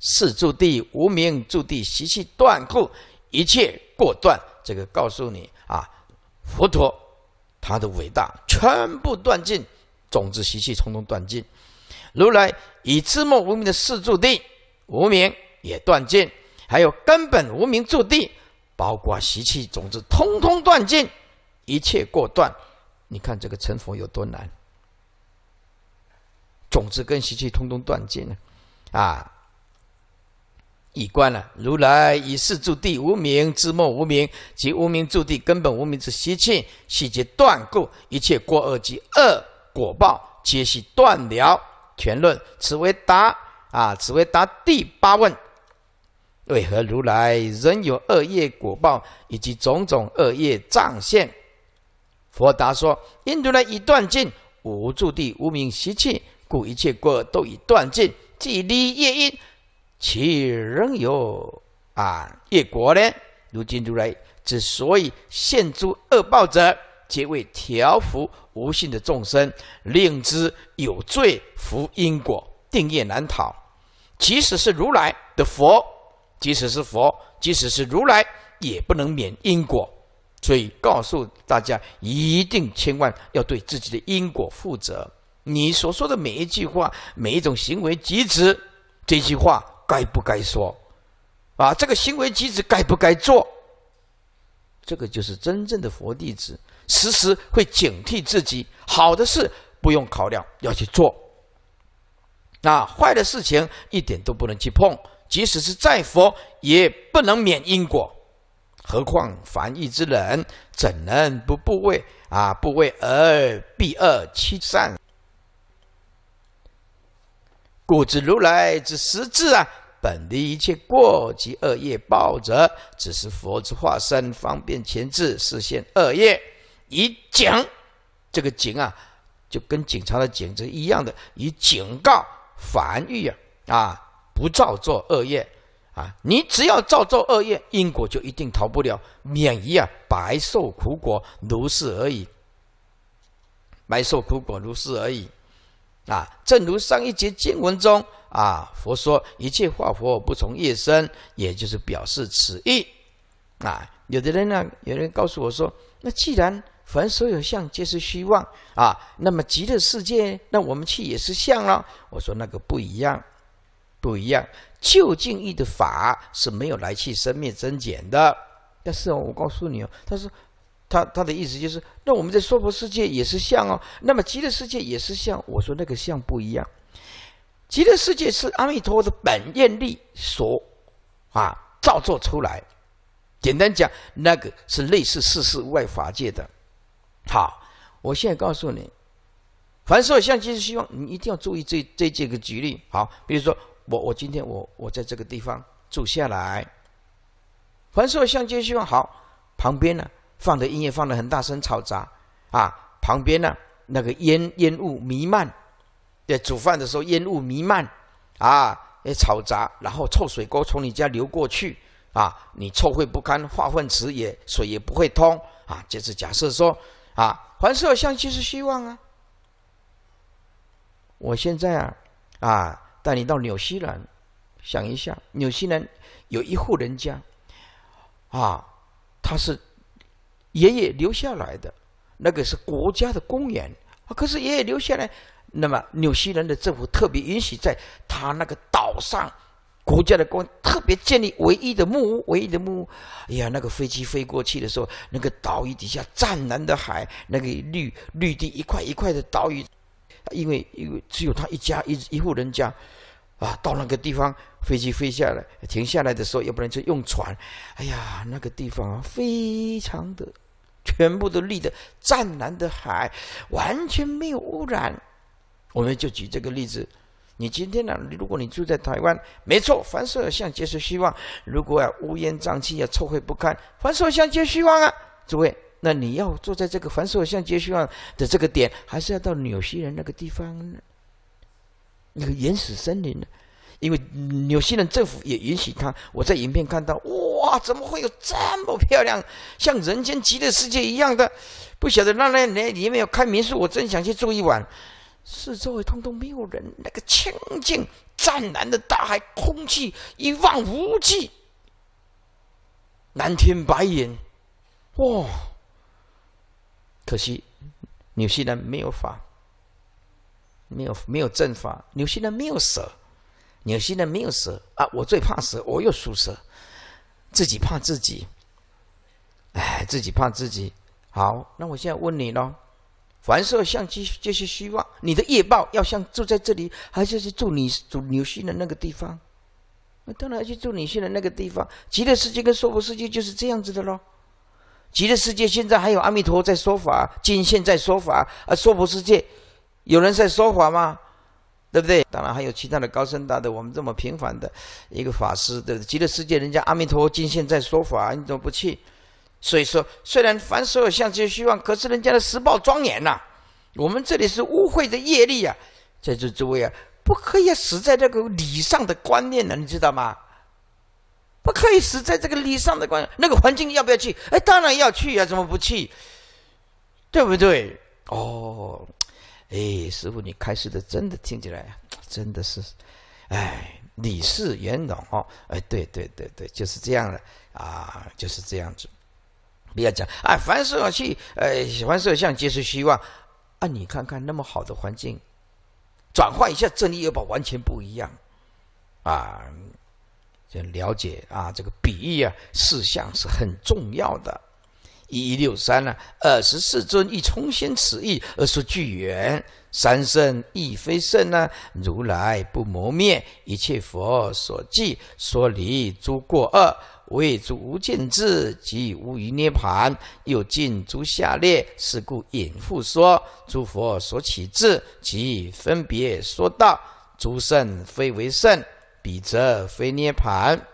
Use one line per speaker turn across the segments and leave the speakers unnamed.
四住地无名住地习气断后，一切过断。这个告诉你啊，佛陀他的伟大，全部断尽种子习气，通通断尽。如来以自末无名的四住地无名也断尽，还有根本无名住地，包括习气种子，通通断尽，一切过断。你看这个成佛有多难？种子跟习气通通断尽了，啊。已观了，如来以是住地无名之末无名及无名住地根本无名之习气，悉皆断故，一切过恶及恶果报，皆悉断了。全论此为答啊，此为答第八问：为何如来仍有恶业果报以及种种恶业障现？佛答说：印度人已断尽无住地无名习气，故一切过恶都已断尽，即离业因。其仍有啊，业果呢？如今如来之所以现诸恶报者，皆为调伏无信的众生，令之有罪服因果，定业难逃。即使是如来的佛，即使是佛，即使是如来，也不能免因果。所以告诉大家，一定千万要对自己的因果负责。你所说的每一句话，每一种行为，即指这句话。该不该说？啊，这个行为举止该不该做？这个就是真正的佛弟子，时时会警惕自己。好的事不用考量，要去做；那坏的事情一点都不能去碰。即使是再佛，也不能免因果。何况凡一之人，怎能不不为？啊，不为而避而欺善。故知如来之实质啊！本的一切过及恶业报者，只是佛之化身方便前置，实现恶业以警，这个警啊，就跟警察的警字一样的，以警告、防御啊，啊，不造作恶业啊，你只要造作恶业，因果就一定逃不了，免于啊，白受苦果如是而已，白受苦果如是而已。啊，正如上一节经文中啊，佛说一切化佛不从业生，也就是表示此意。啊，有的人呢，有人告诉我说，那既然凡所有相皆是虚妄啊，那么极乐世界，那我们去也是相了。我说那个不一样，不一样，究竟义的法是没有来去生灭增减的。但是我告诉你哦，他说。他他的意思就是，那我们在娑婆世界也是像哦，那么极乐世界也是像。我说那个像不一样，极乐世界是阿弥陀的本愿力所啊造作出来。简单讲，那个是类似世世外法界的。好，我现在告诉你，凡说相是希望，你一定要注意这这这个举例。好，比如说我我今天我我在这个地方住下来，凡说相见希望好，旁边呢。放的音乐放的很大声，吵杂，啊，旁边呢那个烟烟雾弥漫，在煮饭的时候烟雾弥漫，啊，也吵杂，然后臭水沟从你家流过去，啊，你臭秽不堪，化粪池也水也不会通，啊，这是假设说，啊，黄色相机是希望啊。我现在啊，啊，带你到纽西兰，想一下纽西兰有一户人家，啊，他是。爷爷留下来的那个是国家的公园啊，可是爷爷留下来，那么纽西兰的政府特别允许在他那个岛上，国家的公特别建立唯一的木屋，唯一的木屋。哎呀，那个飞机飞过去的时候，那个岛屿底下湛蓝的海，那个绿绿地一块一块的岛屿，因为因为只有他一家一一户人家啊，到那个地方飞机飞下来停下来的时候，要不然就用船。哎呀，那个地方非常的。全部都立的湛蓝的海，完全没有污染。我们就举这个例子：，你今天呢？如果你住在台湾，没错，凡所相皆是希望。如果啊乌烟瘴气，啊臭秽不堪，凡所相皆希望啊！诸位，那你要住在这个凡所相皆希望的这个点，还是要到纽西兰那个地方？那个原始森林呢？因为纽西兰政府也允许他，我在影片看到，哇，怎么会有这么漂亮，像人间极乐世界一样的？不晓得那那那里面有开民宿，我真想去住一晚。四周围通通没有人，那个清净、湛蓝的大海，空气一望无际，蓝天白云，哇！可惜纽西兰没有法，没有没有正法，纽西兰没有舍。有些人没有蛇啊！我最怕蛇，我又属蛇，自己怕自己，哎，自己怕自己。好，那我现在问你喽：，凡色相机就是虚妄，你的业报要像住在这里，还是去住你住纽心的那个地方？那当然要去住纽西兰那个地方。极乐世界跟娑婆世界就是这样子的喽。极乐世界现在还有阿弥陀在说法，金现在说法啊！娑婆世界有人在说法吗？对不对？当然还有其他的高僧大德，我们这么平凡的一个法师，对不对？极乐世界人家阿弥陀佛今现在说法，你怎么不去？所以说，虽然凡所有相皆虚妄，可是人家的十报庄严呐。我们这里是污秽的业力啊，在座诸位啊，不可以死在这个礼上的观念了，你知道吗？不可以死在这个礼上的观，那个环境要不要去？哎，当然要去呀，怎么不去？对不对？哦。哎，师傅，你开示的真的听起来真的是，哎，你是元老哦，哎，对对对对，就是这样的啊，就是这样子。不要讲哎，凡事要去，哎，凡摄像接是希望。啊，你看看那么好的环境，转换一下，正理又把完全不一样。啊，就了解啊，这个比喻啊，事项是很重要的。一一六三呢？二十四尊亦重心此意而说具缘，三圣亦非圣呢？如来不磨灭，一切佛所记说离诸过恶，为诸无尽智及无余涅盘，又尽诸下列。是故引复说诸佛所起智及分别说道：诸圣非为圣，彼则非涅盘。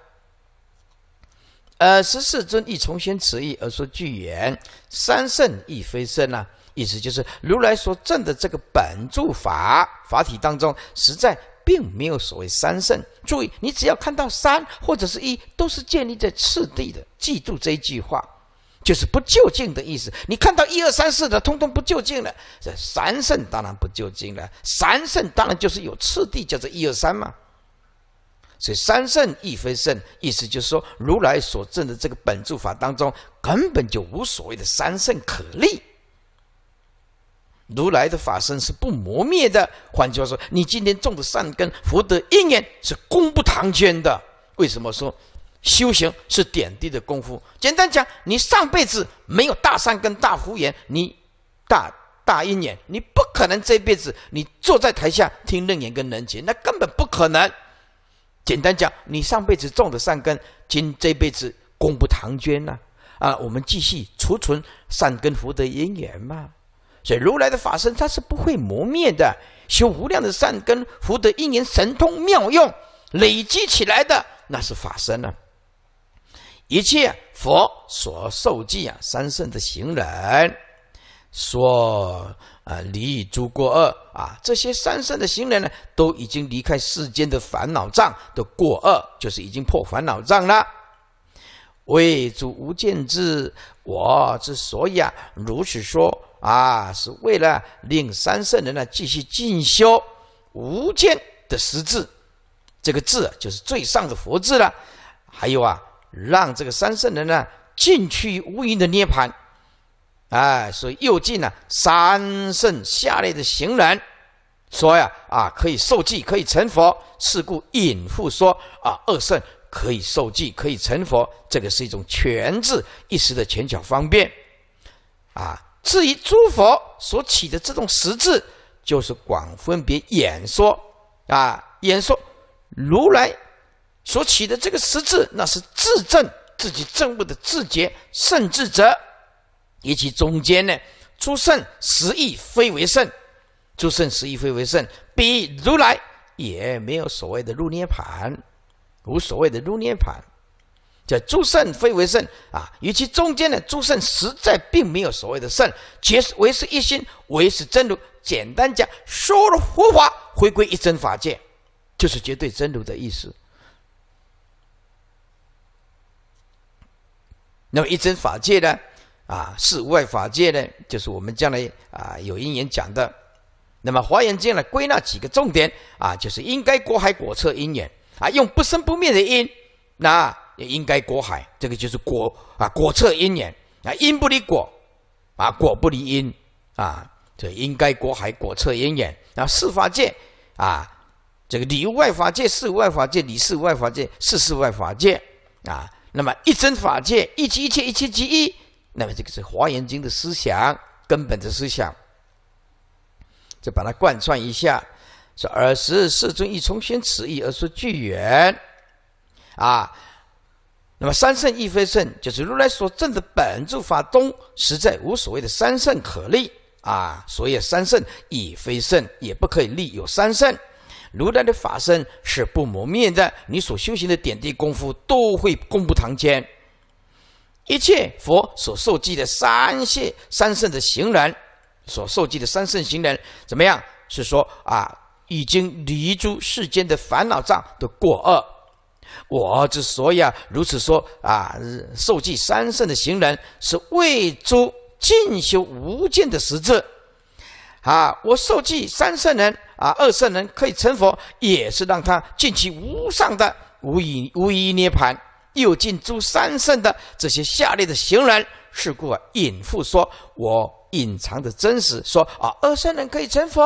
呃，十四尊亦从先此意而说具言，三圣亦非圣啊！意思就是，如来说证的这个本住法法体当中，实在并没有所谓三圣。注意，你只要看到三或者是一，都是建立在次第的。记住这一句话，就是不究竟的意思。你看到一二三四的，通通不究竟了。这三圣当然不究竟了，三圣当然就是有次第，叫做一二三嘛。所以三圣亦非圣，意思就是说，如来所证的这个本住法当中，根本就无所谓的三圣可立。如来的法身是不磨灭的。换句话说，你今天种的善根，福德因缘是功不唐捐的。为什么说修行是点滴的功夫？简单讲，你上辈子没有大善根、大福缘，你大大因缘，你不可能这辈子你坐在台下听楞严跟楞严，那根本不可能。简单讲，你上辈子种的善根，今这辈子供不唐捐呐，啊，我们继续储存善根福德因缘嘛。所以如来的法身它是不会磨灭的，修无量的善根福德因缘、神通妙用累积起来的，那是法身啊。一切佛所受记啊，三圣的行人所。啊，离诸过恶啊，这些三圣的行人呢，都已经离开世间的烦恼障，都过恶，就是已经破烦恼障了。为诸无间智，我之所以啊如此说啊，是为了令三圣人呢继续进修无间的实质，这个字就是最上的佛字了。还有啊，让这个三圣人呢进去无垠的涅槃。哎，所以又记呢，三圣下列的行人说呀，啊，可以受记，可以成佛。是故引父说，啊，二圣可以受记，可以成佛。这个是一种权字一时的权巧方便。啊，至于诸佛所起的这种实质，就是广分别演说。啊，演说如来所起的这个实质，那是自证自己证悟的自觉圣智者。以及中间呢，诸圣实亦非为圣，诸圣实亦非为圣，比如来也没有所谓的入涅盘，无所谓的入涅盘，叫诸圣非为圣啊。与其中间呢，诸圣实在并没有所谓的圣，皆唯是一心，唯是真如。简单讲，说了佛法，回归一真法界，就是绝对真如的意思。那么一真法界呢？啊，四无碍法界呢，就是我们将来啊有因缘讲的。那么华严经呢，归纳几个重点啊，就是应该果海果测因缘啊，用不生不灭的因，那也应该果海，这个就是果啊，果测因缘啊，因不离果啊，果不离因啊，这应该果海果测因缘啊，四法界啊，这个理无外法界，事无外法界，理事无外法界，事事无外法界啊。那么一真法界，一即一切，一切即一。那么这个是《华严经》的思想，根本的思想，就把它贯穿一下。说尔时世尊欲从宣此意而说句缘，啊，那么三圣亦非圣，就是如来所证的本住法中实在无所谓的三圣可立啊，所以三圣亦非圣，也不可以立有三圣。如来的法身是不磨灭的，你所修行的点滴功夫都会功不唐捐。一切佛所受记的三圣，三圣的行人，所受记的三圣行人怎么样？是说啊，已经离诸世间的烦恼障的过恶。我之所以啊如此说啊，受记三圣的行人是为诸进修无间的实质。啊，我受记三圣人啊，二圣人可以成佛，也是让他进其无上的无以无一涅盘。又敬诸三圣的这些下列的行人，是故啊，隐复说：“我隐藏的真实说啊，二圣人可以成佛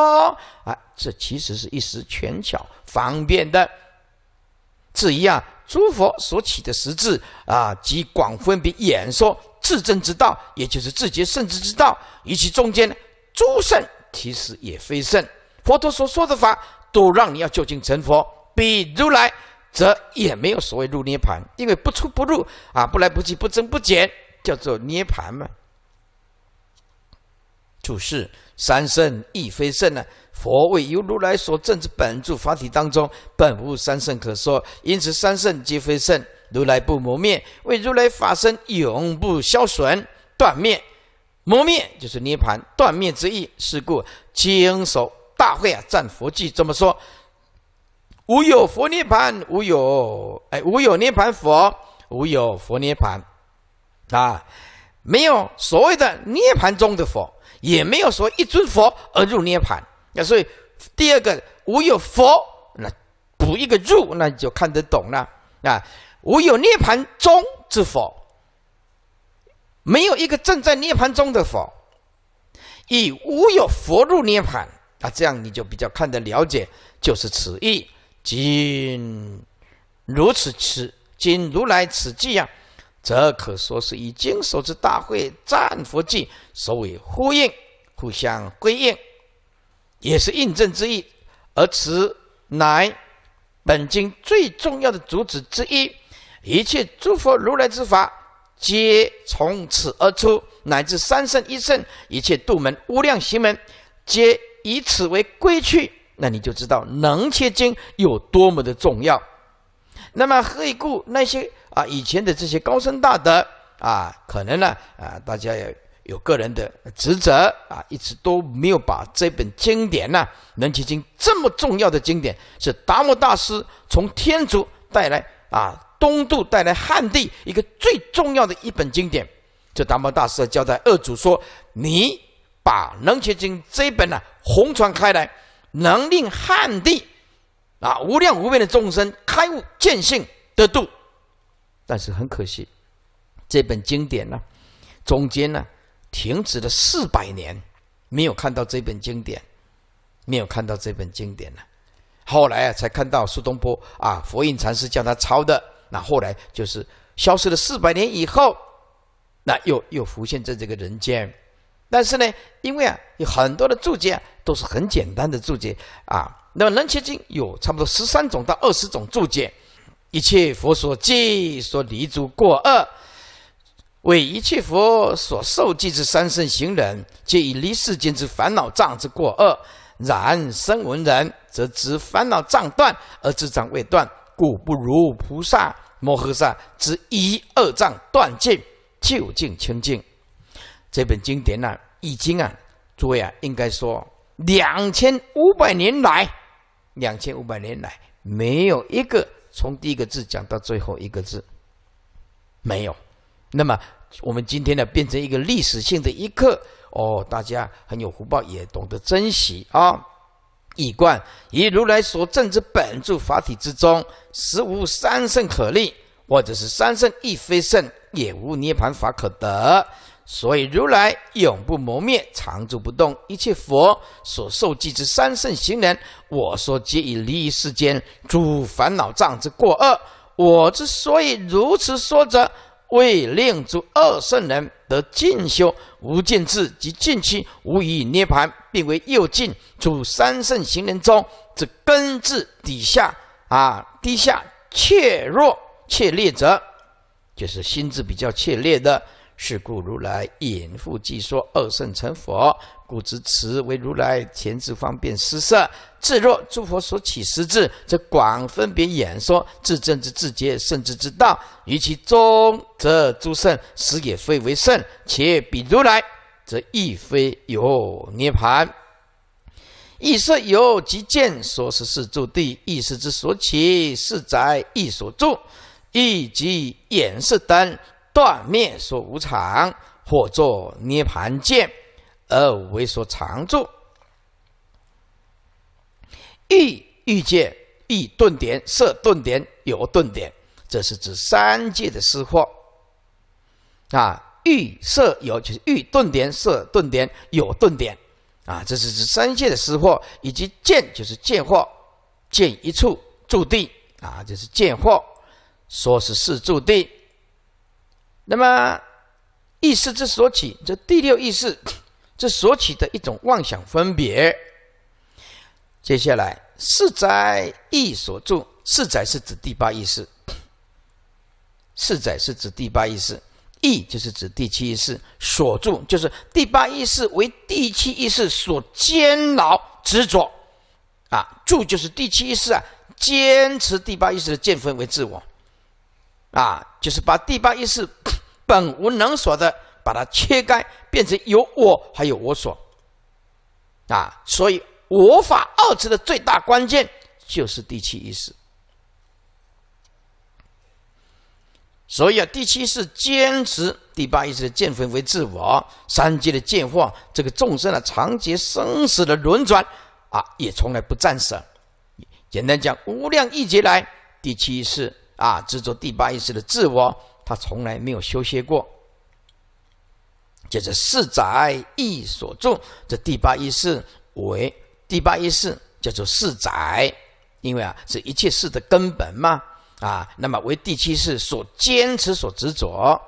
啊，这其实是一时权巧方便的。至于啊，诸佛所起的实质啊，即广分别演说至正之道，也就是自觉圣智之道。与其中间，诸圣其实也非圣。佛陀所说的法，都让你要究竟成佛，比如来。”则也没有所谓入涅盘，因为不出不入啊，不来不去，不增不减，叫做涅盘嘛。主释三圣亦非圣呢？佛为由如来所证之本住法体当中，本无三圣可说，因此三圣皆非圣。如来不磨灭，为如来法身永不消损断灭，磨灭就是涅盘断灭之意。是故经首大会啊，赞佛记这么说。无有佛涅盘，无有哎，无有涅盘佛，无有佛涅盘啊，没有所谓的涅盘中的佛，也没有说一尊佛而入涅盘。那所以第二个无有佛，那补一个入，那你就看得懂了啊。无有涅盘中之佛，没有一个正在涅盘中的佛，以无有佛入涅盘。那这样你就比较看得了解，就是此意。今如此此，今如来此际呀，则可说是以经手之大会赞佛偈所谓呼应，互相归应，也是印证之意。而此乃本经最重要的主旨之一，一切诸佛如来之法，皆从此而出，乃至三圣一圣，一切度门、无量行门，皆以此为归去。那你就知道《能切经》有多么的重要。那么，何以故？那些啊，以前的这些高僧大德啊，可能呢啊，大家有有个人的职责啊，一直都没有把这本经典呢，《能切经》这么重要的经典，是达摩大师从天竺带来啊，东渡带来汉地一个最重要的一本经典。这达摩大师交代二祖说：“你把《能切经》这本呢，红传开来。”能令汉地啊无量无边的众生开悟见性得度，但是很可惜，这本经典呢，中间呢停止了四百年，没有看到这本经典，没有看到这本经典了。后来啊，才看到苏东坡啊，佛印禅师叫他抄的。那后来就是消失了四百年以后，那又又浮现在这个人间。但是呢，因为啊，有很多的注解都是很简单的注解啊。那么《楞伽经》有差不多十三种到二十种注解。一切佛所记所离诸过恶，为一切佛所受记之三圣行人，皆以离世间之烦恼障之过恶。然生闻人，则知烦恼障断而智障未断，故不如菩萨摩诃萨之一二障断尽，究竟清净。这本经典呢，易经啊，诸位啊，应该说两千五百年来，两千五百年来没有一个从第一个字讲到最后一个字，没有。那么我们今天呢，变成一个历史性的一刻哦，大家很有福报，也懂得珍惜啊。以贯以如来所证之本住法体之中，实无三圣可立，或者是三圣亦非圣，也无涅盘法可得。所以，如来永不磨灭，常住不动。一切佛所受记之三圣行人，我说皆以离世间，诸烦恼障之过恶。我之所以如此说者，为令诸二圣人得进修无尽智及尽期无以涅槃，变为右尽。诸三圣行人中，这根治底下啊，低下怯弱怯劣者，就是心智比较怯劣的。是故如来演复既说二圣成佛，故知此为如来前之方便施设；至若诸佛所起之智，则广分别演说自证之自觉圣智之道。于其中，则诸圣实也非为圣，且比如来，则亦非有涅盘。亦说有即见所识是住地，意识之所起是宅，亦所住，亦即眼识等。断灭说无常，或作涅盘见，而为说常住。欲欲见，欲顿点，色顿点，有顿点，这是指三界的失惑。啊，欲色有就是欲顿点，色顿点，有顿点，啊，这是指三界的失惑，以及见就是见惑，见一处注定，啊，就是见惑，说是是注定。那么，意识之所起，这第六意识，之所起的一种妄想分别。接下来，四载意所住，四载是指第八意识，四载是指第八意识，意就是指第七意识，所住就是第八意识为第七意识所煎熬执着，啊，住就是第七意识啊，坚持第八意识的见分为自我，啊。就是把第八意识 本无能所的，把它切开，变成有我还有我所。啊，所以“我法”二字的最大关键就是第七意识。所以啊，第七是坚持第八意识的见分为自我，三界的见化，这个众生啊，长劫生死的轮转啊，也从来不战胜。简单讲，无量一劫来，第七意识。啊，执着第八意识的自我，他从来没有修习过。就是四宅意所住，这第八意识为第八意识叫做四宅，因为啊是一切事的根本嘛。啊，那么为第七世所坚持、所执着。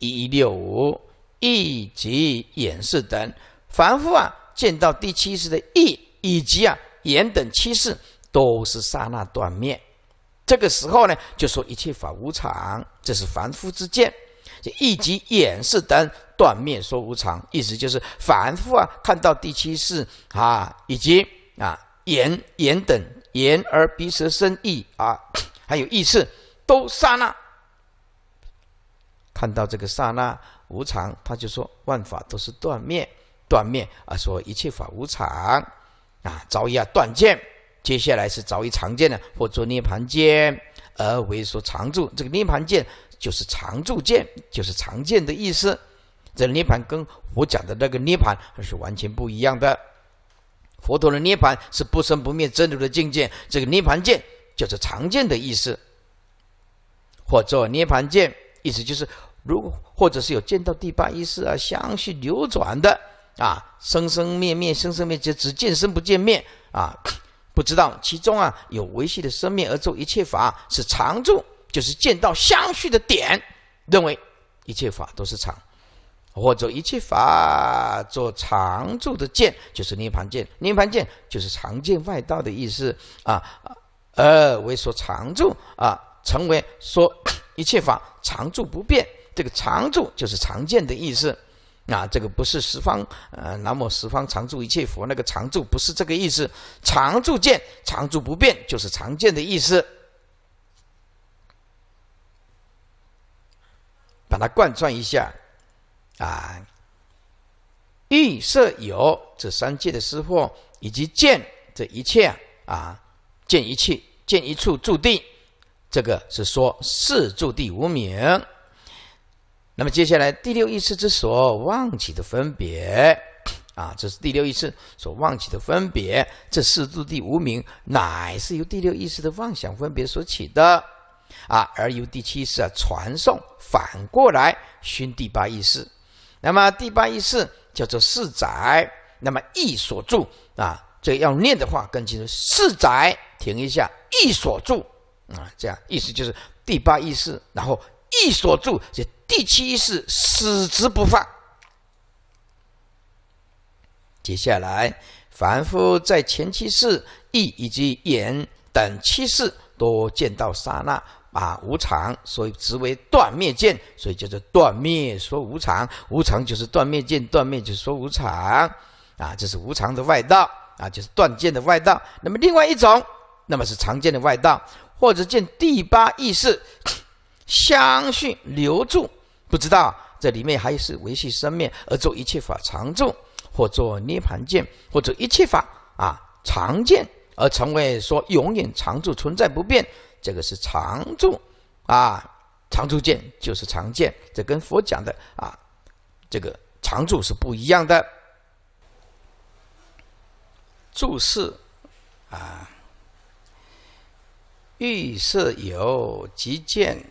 一六五意及眼视等，反复啊见到第七世的意以及啊眼等七世都是刹那断灭。这个时候呢，就说一切法无常，这是凡夫之见。就以即眼、视等断灭说无常，意思就是凡夫啊，看到第七世啊，以及啊眼、眼等眼、耳、鼻、舌、身、意啊，还有意识，都刹那看到这个刹那无常，他就说万法都是断灭，断灭啊，说一切法无常啊，早已断见。接下来是早已常见的，或作涅盘见而为说常住。这个涅盘见就是常住见，就是常见的意思。这涅盘跟佛讲的那个涅盘是完全不一样的。佛陀的涅盘是不生不灭真如的境界，这个涅盘见就是常见的意思。或作涅盘见，意思就是如，或者是有见到第八意识啊，相续流转的啊，生生灭灭，生生灭灭，只见生不见灭啊。不知道其中啊有维系的生命而做一切法是常住，就是见到相续的点，认为一切法都是常，或者一切法做常住的见就是涅槃见，涅槃见就是常见外道的意思啊，而为说常住啊，成为说 一切法常住不变，这个常住就是常见的意思。啊，这个不是十方，呃，南无十方常住一切佛，那个常住不是这个意思，常住见，常住不变，就是常见的意思，把它贯穿一下，啊，欲色有这三界的师惑，以及见这一切啊，见一切，见一处注定，这个是说四住地无名。那么接下来，第六意识之所忘起的分别啊，这是第六意识所忘起的分别。这四度第无名，乃是由第六意识的妄想分别所起的啊。而由第七识啊传送，反过来熏第八意识。那么第八意识叫做四载，那么意所住啊，这要念的话，跟清楚四载，停一下，意所住啊，这样意思就是第八意识，然后意所住就。第七意识死执不放。接下来，凡夫在前七世意以及眼等七世都见到刹那，把无常，所以称为断灭见，所以叫做断灭说无常。无常就是断灭见，断灭就是说无常。啊，这是无常的外道啊，就是断见的外道。那么另外一种，那么是常见的外道，或者见第八意识 相续留住。不知道这里面还是维系生命而做一切法常住，或做涅盘见，或者一切法啊常见，而成为说永远常住存在不变，这个是常住啊，常住见就是常见，这跟佛讲的啊这个常住是不一样的。注释啊，欲色有即见。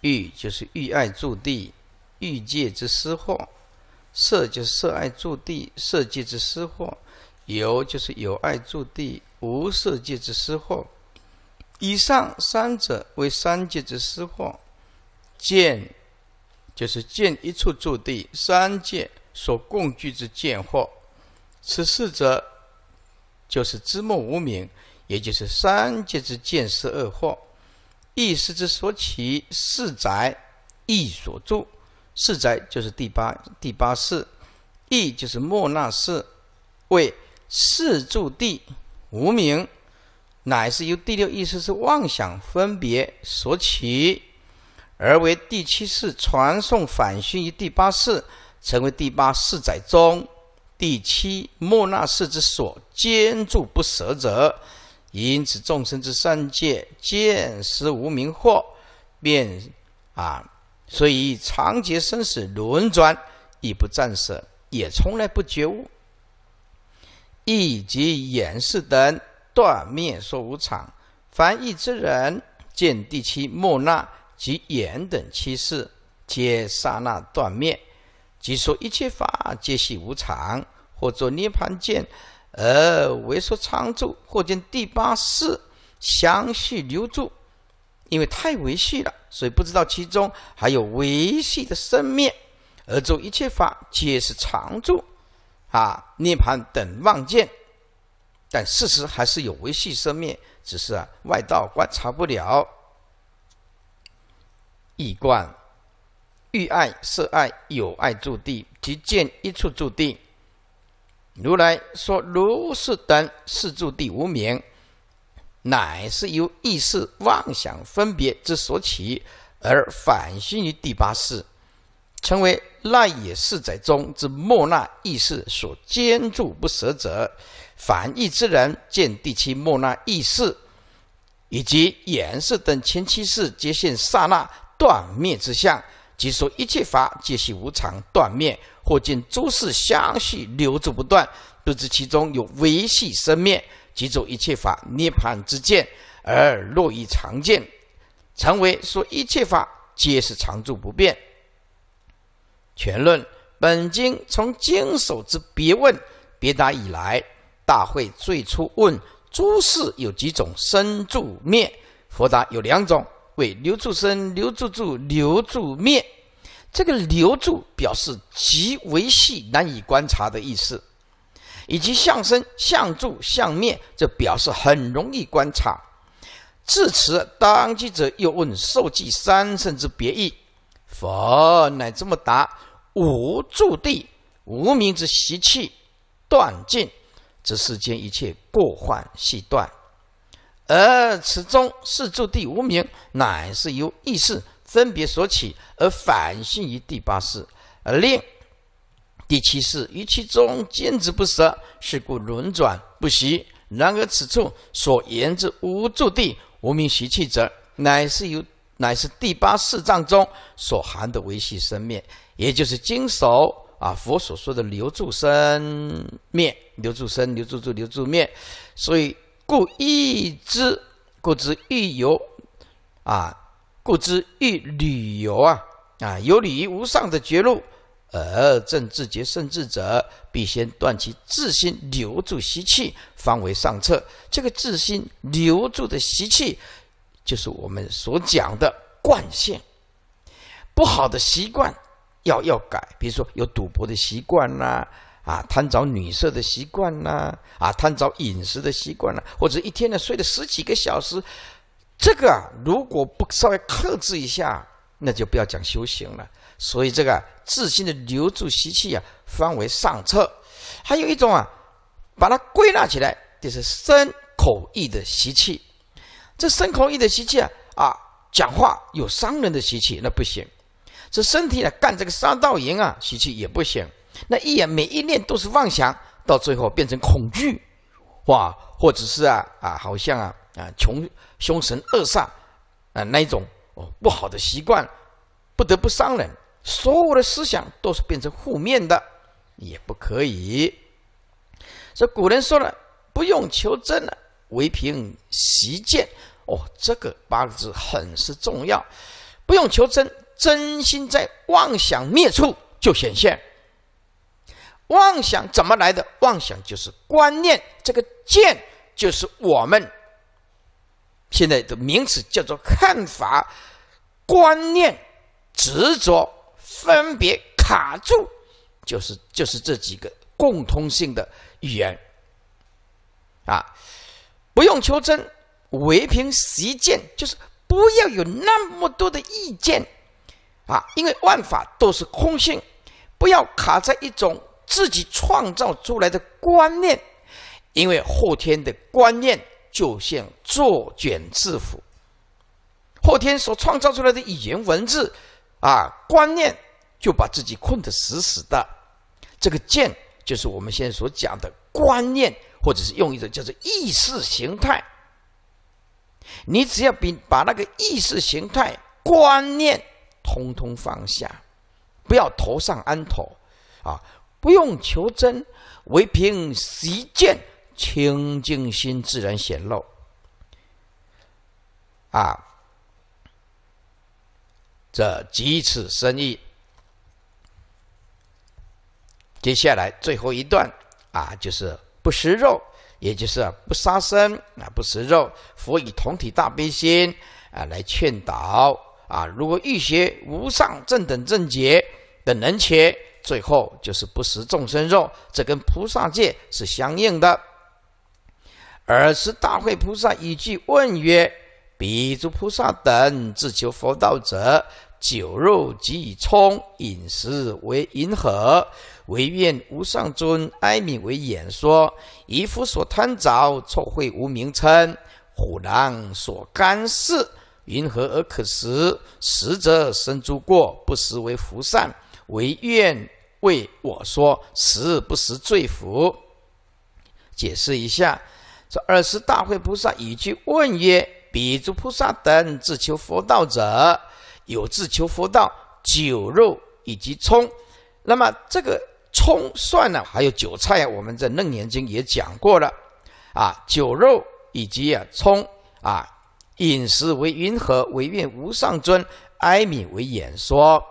欲就是欲爱住地欲界之失货；色就是色爱住地色界之失货；有就是有爱住地无色界之失货。以上三者为三界之失货。见就是见一处住地三界所共聚之见货。此四者就是知梦无明，也就是三界之见色二货。意识之所起，四宅；意所住，四宅，就是第八第八世；意就是莫那世，为世住地，无名，乃是由第六意识是妄想分别所起，而为第七世传送反熏于第八世，成为第八世宅中第七莫那世之所坚住不舍者。因此，众生之三界见识无明惑，便啊，所以长劫生死轮转，亦不暂舍，也从来不觉悟。以及眼视等断灭说无常，凡一之人见第七莫那及眼等七事，皆刹那断灭，即说一切法皆系无常，或作涅槃见。而为续常住，或见第八世详细留住，因为太维系了，所以不知道其中还有维系的生命。而诸一切法皆是常住，啊，涅盘等妄见，但事实还是有维系生命，只是啊外道观察不了。一观欲爱、色爱、有爱住地，即见一处住地。如来说：“如是等四住地无名，乃是由意识妄想分别之所起，而反心于第八世，成为赖野四载中之莫那意识所坚住不舍者。凡意之人见第七莫那意识，以及眼识等前七世皆现刹那断灭之相，即说一切法皆系无常断灭。”或见诸事相续流注不断，不知其中有维系生灭，几种一切法涅槃之见，而若于常见，成为说一切法皆是常住不变。全论本经从经首之别问别答以来，大会最初问诸事有几种生住灭，佛答有两种，为留住生、留住住、留住灭。这个留住表示极微细难以观察的意思，以及象身、相住、相灭，这表示很容易观察。至此，当机者又问受记三身之别意，佛乃这么答：无住地无名之习气断尽，这世间一切过患系断；而此中是住地无名，乃是有意识。分别所起而反性于第八世，而令第七世于其中坚持不舍，是故轮转不息。然而此处所言之无住地无名习气者，乃是由乃是第八世藏中所含的维系生灭，也就是经手啊佛所说的留住生灭、留住生、留住住、留住灭。所以故意之，故之欲由啊。故知欲旅游啊啊，有旅于无上的绝路，而正自觉甚智者，必先断其自心，留住习气，方为上策。这个自心留住的习气，就是我们所讲的惯性。不好的习惯要要改，比如说有赌博的习惯呐，啊，贪找女色的习惯呐，啊，贪找饮食的习惯了，或者一天呢睡了十几个小时。这个啊，如果不稍微克制一下，那就不要讲修行了。所以这个自信的留住习气啊，方为上策。还有一种啊，把它归纳起来，就是身口意的习气。这身口意的习气啊啊，讲话有伤人的习气，那不行。这身体呢，干这个杀盗淫啊，习气也不行。那一眼每一念都是妄想，到最后变成恐惧，哇，或者是啊啊，好像啊。啊，穷凶神恶煞，啊，那一种哦不好的习惯，不得不伤人。所有的思想都是变成负面的，也不可以。所以古人说了，不用求真了，唯凭习见。哦，这个八个字很是重要。不用求真，真心在妄想灭处就显现。妄想怎么来的？妄想就是观念，这个见就是我们。现在的名词叫做看法、观念、执着，分别卡住，就是就是这几个共通性的语言啊，不用求真，唯凭实践，就是不要有那么多的意见啊，因为万法都是空性，不要卡在一种自己创造出来的观念，因为后天的观念。就像作卷自缚，后天所创造出来的语言文字啊，观念就把自己困得死死的。这个剑就是我们现在所讲的观念，或者是用一种叫做意识形态。你只要比把那个意识形态观念通通放下，不要头上安头啊，不用求真唯凭实践。清净心自然显露，啊，这几此深意。接下来最后一段啊，就是不食肉，也就是不杀生啊，不食肉。佛以同体大悲心啊，来劝导啊，如果欲学无上正等正觉等能且，最后就是不食众生肉，这跟菩萨戒是相应的。尔时大会菩萨一句问曰：“彼诸菩萨等，自求佛道者，酒肉即以充饮食为银河，唯愿无上尊哀悯为演说。以夫所贪着，错会无名称，虎狼所干食，云何而可食？食者生诸过，不食为福善。唯愿为我说：食不食罪福？”解释一下。说二十大慧菩萨以句问曰：“彼诸菩萨等，自求佛道者，有自求佛道，酒肉以及葱。那么这个葱蒜呢，还有韭菜啊，我们在楞严经也讲过了啊。酒肉以及啊葱啊，饮食为云何？为愿无上尊哀悯为演说。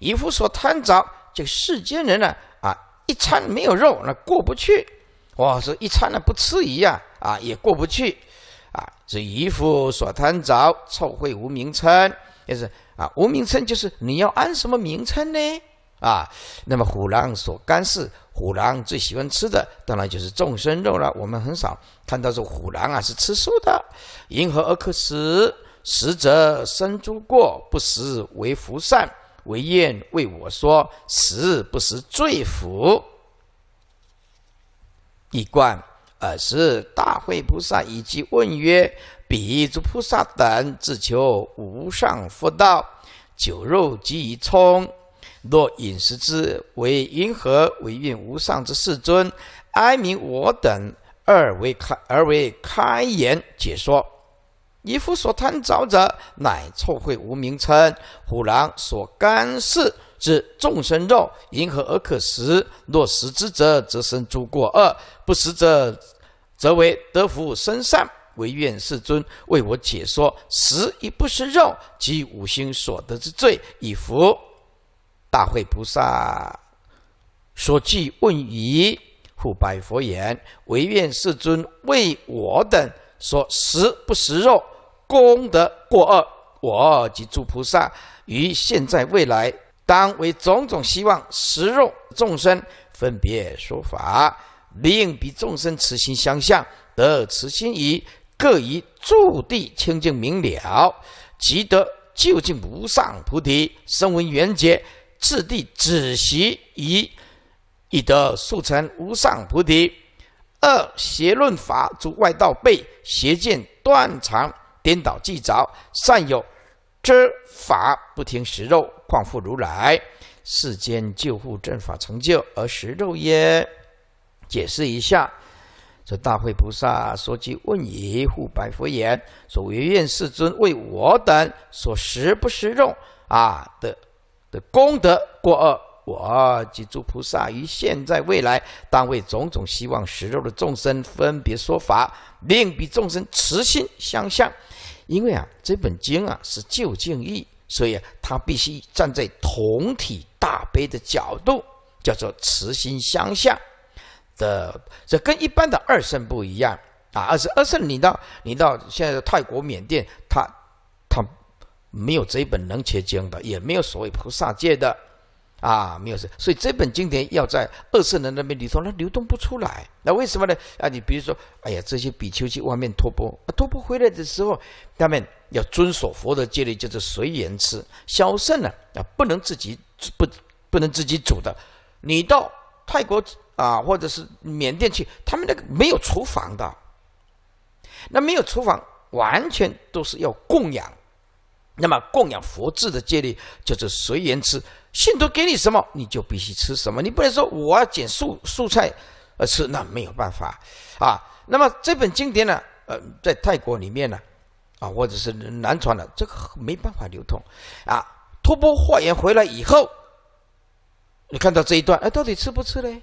一夫所贪着，这世间人呢啊，一餐没有肉那过不去。哇，说一餐呢不吃鱼啊。”啊，也过不去，啊，是衣服所贪着，臭秽无名称，就是啊，无名称就是你要安什么名称呢？啊，那么虎狼所干事，虎狼最喜欢吃的当然就是众生肉了。我们很少看到说虎狼啊是吃素的，银河而可食，食者生诸过，不食为福善，为燕为我说，食不食罪福，一贯。尔时，大会菩萨以及问曰：“彼诸菩萨等，自求无上佛道，酒肉即以充。若饮食之，为云何？为运无上之世尊哀悯我等，二为开，而为开言解说。一夫所贪着者，乃臭秽无名称，虎狼所干食之众生肉，因何而可食？若食之者，则生诸过恶；不食者。”则为得福生善，唯愿世尊为我解说：食亦不食肉，及五行所得之罪以福。大会菩萨所记问已，复白佛言：唯愿世尊为我等说食不食肉功德过恶。我及诸菩萨于现在未来，当为种种希望食肉众生分别说法。令彼众生慈心相向，得慈心已，各以住地清净明了，即得究竟无上菩提，声为缘觉；次第止习已，已得速成无上菩提。二邪论法诸外道被邪见断常颠倒计着，善有知法不停食肉，况复如来世间救护正法成就而食肉耶？解释一下，说大慧菩萨说句问言护白佛言：说唯愿世尊为我等所食不食肉啊的的功德过恶，我及诸菩萨于现在未来，当为种种希望食肉的众生分别说法，令彼众生慈心相向。因为啊，这本经啊是救境义，所以啊，他必须站在同体大悲的角度，叫做慈心相向。的，这跟一般的二圣不一样啊。二圣，二圣，你到你到现在的泰国、缅甸，他他没有这一本能切经的，也没有所谓菩萨戒的啊，没有所以这本经典要在二圣人那边里头，那流动不出来。那为什么呢？啊，你比如说，哎呀，这些比丘去外面托钵，托钵回来的时候，他们要遵守佛的戒律，就是随缘吃小圣呢，啊，不能自己不不能自己煮的。你到泰国。啊，或者是缅甸去，他们那个没有厨房的，那没有厨房，完全都是要供养。那么供养佛制的戒律，就是随缘吃，信徒给你什么，你就必须吃什么，你不能说我要捡素素菜而吃，那没有办法啊。那么这本经典呢，呃，在泰国里面呢，啊，或者是南传的，这个没办法流通啊。托钵化缘回来以后，你看到这一段，哎，到底吃不吃嘞？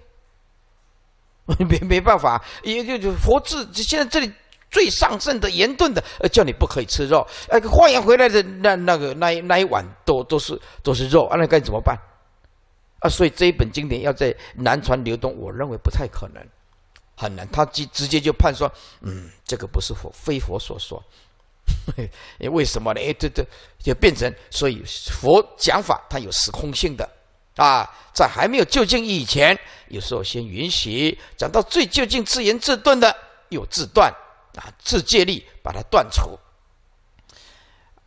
没没办法，也就就佛智现在这里最上圣的严顿的，呃，叫你不可以吃肉。哎，化缘回来的那那个那一那一碗都都是都是肉，那该怎么办？啊，所以这一本经典要在南传流动，我认为不太可能，很难。他直直接就判说，嗯，这个不是佛非佛所说，为什么呢？哎，这这就变成，所以佛讲法它有时空性的。啊，在还没有究竟以前，有时候先允许讲到最究竟自言自断的，有自断啊，自借力把它断除。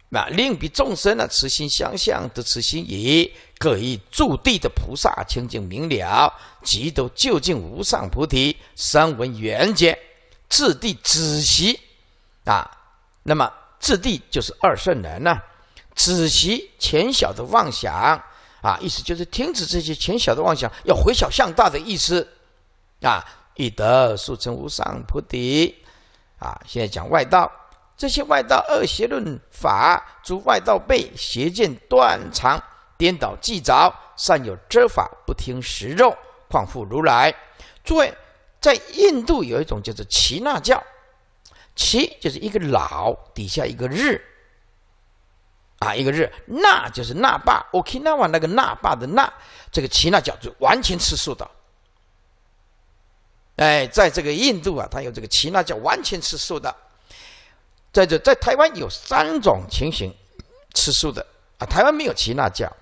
那另彼众生呢，慈心相向，得慈心仪，可以驻地的菩萨清净明了，即都究竟无上菩提三闻缘觉，自地子息啊，那么自地就是二圣人呢，子息浅小的妄想。啊，意思就是停止这些浅小的妄想，要回小向大的意思，啊，以德速成无上菩提，啊，现在讲外道，这些外道恶邪论法，诸外道被邪见断常颠倒计着，善有遮法不听食肉，况复如来。诸位，在印度有一种就是耆那教，耆就是一个老，底下一个日。啊，一个日那就是那霸，okinawa 那个那霸的那，这个耆那教主完全吃素的。哎，在这个印度啊，它有这个耆那教完全吃素的。在这在台湾有三种情形吃素的啊，台湾没有耆那教。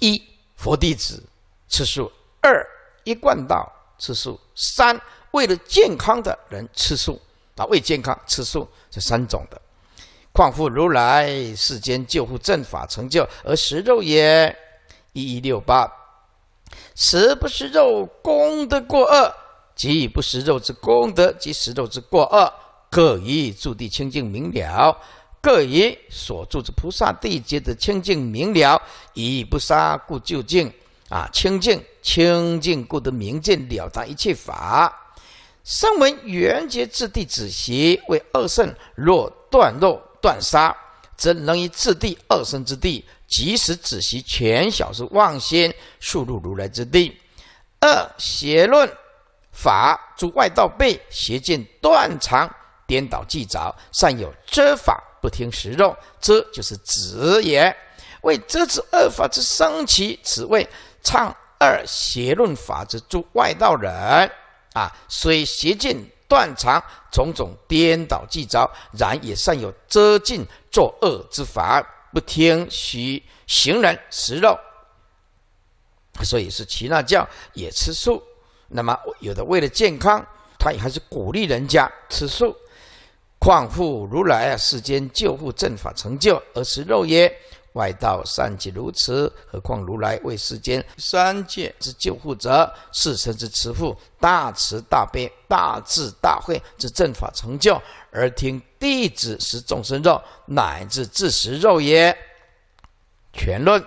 一佛弟子吃素，二一贯道吃素，三为了健康的人吃素，啊，为健康吃素这三种的。况复如来世间救护正法成就而食肉也一一六八食不食肉功德过恶即以不食肉之功德及食肉之过恶各以住地清净明了各以所住之菩萨地界的清净明了以不杀故究竟啊清净清净故得明净了达一切法声闻缘觉智弟子席为二圣若断肉。断杀，则能以自地二生之地，即时止息全小是妄心，速入如来之地。二邪论法，诸外道被邪见断常，颠倒计着，善有遮法，不听食肉遮，就是止也。为遮止恶法之生起，此谓唱二邪论法之诸外道人啊，以邪见。断肠种种颠倒计招，然也善有遮禁作恶之法，不听许行人食肉。所以是其那教也吃素，那么有的为了健康，他也还是鼓励人家吃素。况复如来啊，世间救护正法成就而食肉耶？外道善即如此，何况如来为世间三界之救护者，四生之慈父，大慈大悲、大智大慧之正法成就，而听弟子食众生肉，乃至自食肉也。全论，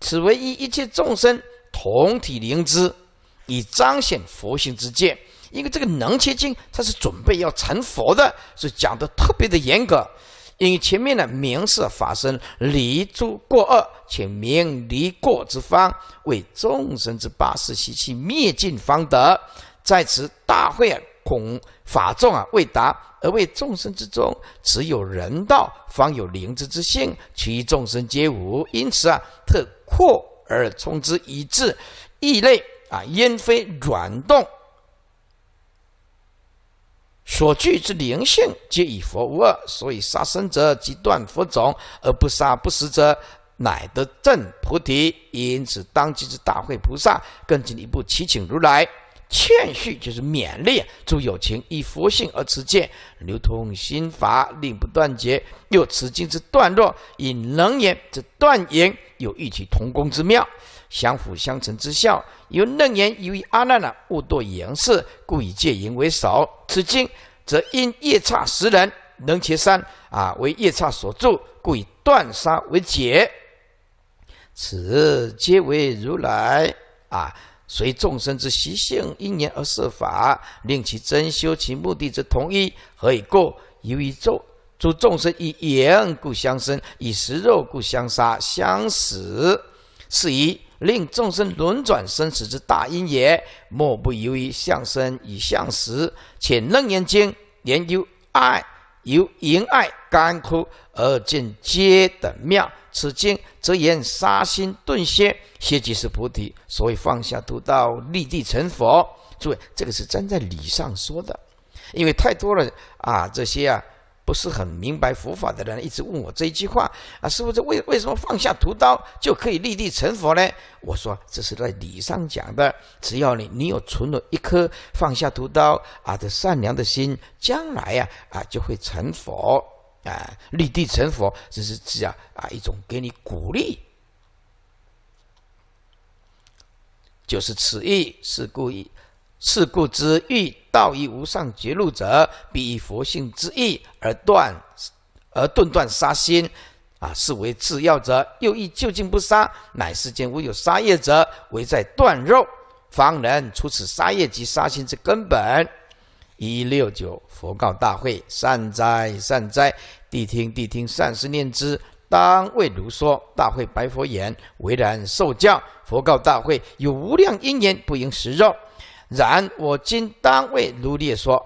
此为一一切众生同体灵知，以彰显佛性之见。因为这个能切经，它是准备要成佛的，所以讲的特别的严格。因前面的名是法身离诸过恶，且名离过之方为众生之八十习气灭尽方得。在此大会，恐法众啊未达，而为众生之中，只有人道方有灵智之性，其余众生皆无。因此啊，特扩而充之以至异类啊，焉非软动？所具之灵性，皆以佛无二。所以杀生者，即断佛种；而不杀不食者，乃得正菩提。因此，当今之大会菩萨，更进一步祈请如来。劝恤就是勉励，诸有情；以佛性而持戒，流通心法，令不断绝。又持经之断落，以能言之断言，有异曲同工之妙，相辅相成之效。由楞言由于阿难呐，勿多言事，故以戒言为首。持经则因夜叉食人，能其三啊，为夜叉所著，故以断杀为解。此皆为如来啊。随众生之习性，因缘而设法，令其真修其目的之同一，何以故？由于众诸众生以言故相生，以食肉故相杀相死，是以令众生轮转生死之大因也。莫不由于相生与相死。且楞严经研究爱。由因爱干枯而见皆的妙，此经则言沙心顿歇，歇即是菩提，所以放下屠刀，立地成佛。诸位，这个是站在理上说的，因为太多了啊，这些啊。不是很明白佛法的人，一直问我这一句话啊，师傅，这为为什么放下屠刀就可以立地成佛呢？我说这是在理上讲的，只要你你有存了一颗放下屠刀啊的善良的心，将来呀啊就会成佛啊，立地成佛，这是指啊啊一种给你鼓励，就是此意是故意。是故之欲道义无上绝路者，必以佛性之意而断，而顿断杀心，啊，是为制药者。又欲究竟不杀，乃世间唯有杀业者，唯在断肉，方能除此杀业及杀心之根本。一六九，佛告大会：善哉，善哉！谛听，谛听！善思念之，当为如说。大会白佛言：为然受教。佛告大会：有无量因缘，不应食肉。然我今当为如烈说，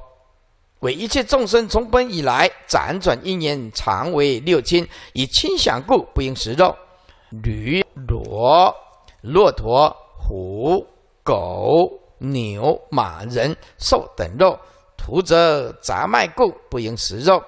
为一切众生从本以来，辗转因缘，常为六亲以亲想故，不应食肉；驴、骡、骆驼、虎、狗、牛、马、人、兽等肉，徒则杂卖故，不应食肉；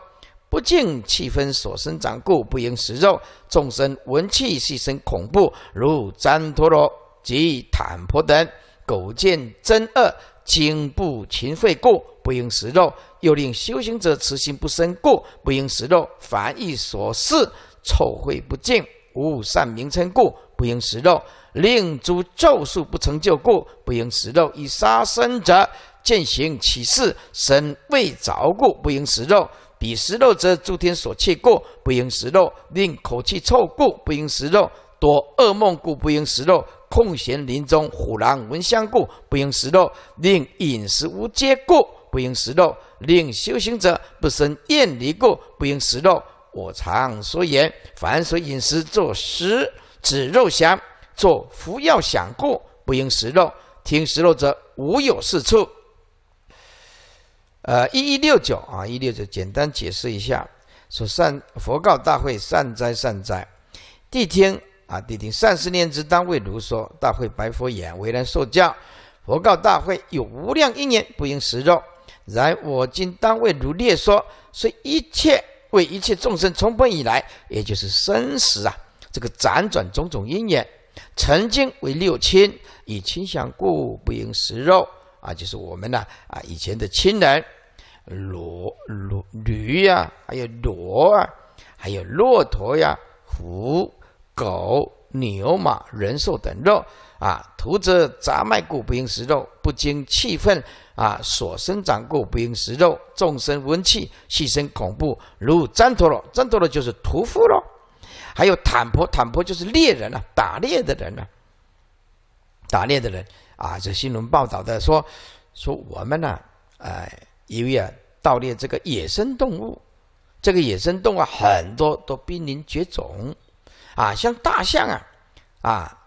不净气分所生长故，不应食肉；众生闻气细生恐怖，如旃陀罗及坦婆等。苟见真恶，精不勤废故，不应食肉；又令修行者慈心不生故，不应食肉；凡欲所事臭秽不净，无善名称故，不应食肉；令诸咒术不成就故，不应食肉；以杀生者见行起事，身未着故，不应食肉；彼食肉者诸天所弃故，不应食肉；令口气臭故，不应食肉；多噩梦故，不应食肉。空闲林中虎狼闻香过，不应食肉；令饮食无结过，不应食肉；令修行者不生厌离过，不应食肉。我常说言，凡所饮食，作食指肉香，作服药想过，不应食肉。听食肉者，无有是处。呃，一一六九啊，一六九简单解释一下，说善佛告大会：善哉，善哉，谛听。啊！谛听，善世念之，当为如说。大会白佛言：“为人受教。”佛告大会：“有无量因缘，不应食肉。然我今当为如列说：，虽一切为一切众生从本以来，也就是生死啊，这个辗转种种因缘，曾经为六亲以亲相故，不应食肉。啊，就是我们呢，啊，以前的亲人，骡、骡驴呀，还有骡啊，还有骆驼呀，虎。”狗、牛、马、人兽等肉啊，屠者杂卖故不应食肉，不经气愤啊。所生长故不应食肉，众生温气细生恐怖，如占陀罗。占陀罗就是屠夫喽。还有坦婆，坦婆就是猎人啊，打猎的人呢？打猎的人啊。这新闻报道的说，说我们呢，哎，因为啊，盗猎这个野生动物，这个野生动物很多都濒临绝种。啊，像大象啊，啊，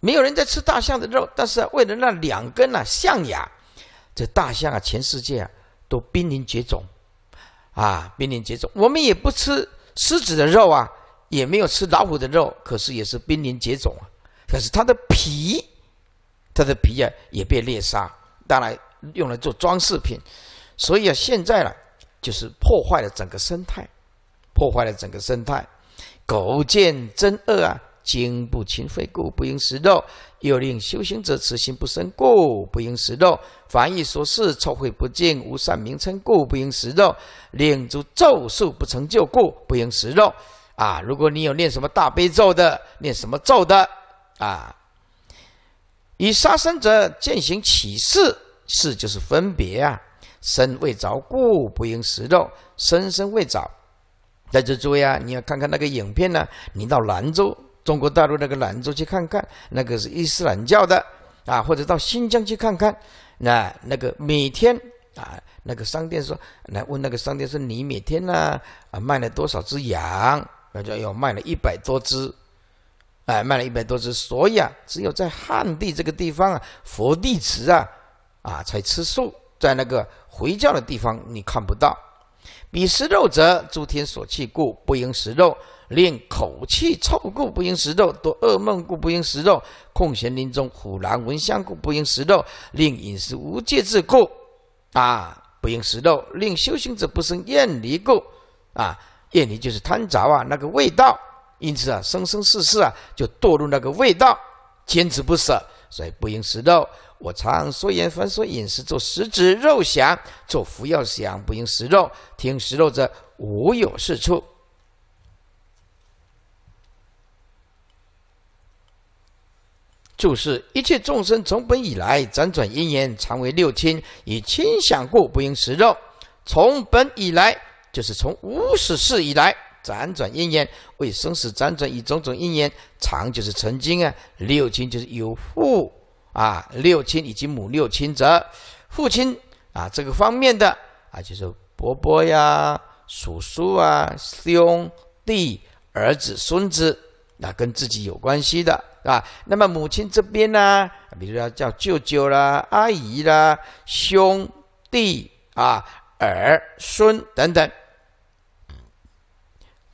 没有人在吃大象的肉，但是为了那两根啊象牙，这大象啊，全世界啊都濒临绝种，啊，濒临绝种。我们也不吃狮子的肉啊，也没有吃老虎的肉，可是也是濒临绝种啊。可是它的皮，它的皮啊也被猎杀，当然用来做装饰品，所以啊，现在呢就是破坏了整个生态，破坏了整个生态。苟见真恶啊，精不清，非故不应食肉；又令修行者慈心不生，故不应食肉。凡以说事，臭秽不净，无善名称，故不应食肉。令诸咒术不成就，故不应食肉。啊，如果你有念什么大悲咒的，念什么咒的啊，以杀生者践行起事，事就是分别啊，身未着故不应食肉，生生未着。在这做呀，你要看看那个影片呢。你到兰州，中国大陆那个兰州去看看，那个是伊斯兰教的啊，或者到新疆去看看。那那个每天啊，那个商店说，来问那个商店说，你每天呢啊卖了多少只羊？那就要卖了一百多只，哎，卖了一百多只。所以啊，只有在汉地这个地方啊，佛地池啊，啊才吃素，在那个回教的地方你看不到。彼食肉者，诸天所弃，故不应食肉；令口气臭故，不应食肉；多噩梦故，不应食肉；空闲林中虎狼闻香故，不应食肉；令饮食无戒自故，啊，不应食肉；令修行者不生厌离故，啊，厌离就是贪着啊，那个味道，因此啊，生生世世啊，就堕入那个味道，坚持不舍。所以不应食肉。我常说言，凡所饮食，作食指肉想，作福药想，不应食肉。听食肉者，无有是处。注释：一切众生从本以来，辗转因缘，常为六亲以亲想故，不应食肉。从本以来，就是从无始世以来。辗转姻缘，为生死辗转，以种种姻缘，常就是曾经啊，六亲就是有父啊，六亲以及母六亲者，父亲啊这个方面的啊，就是伯伯呀、叔叔啊、兄弟、儿子、孙子，那跟自己有关系的，啊。那么母亲这边呢，比如说叫舅舅啦、阿姨啦、兄弟啊、儿孙等等。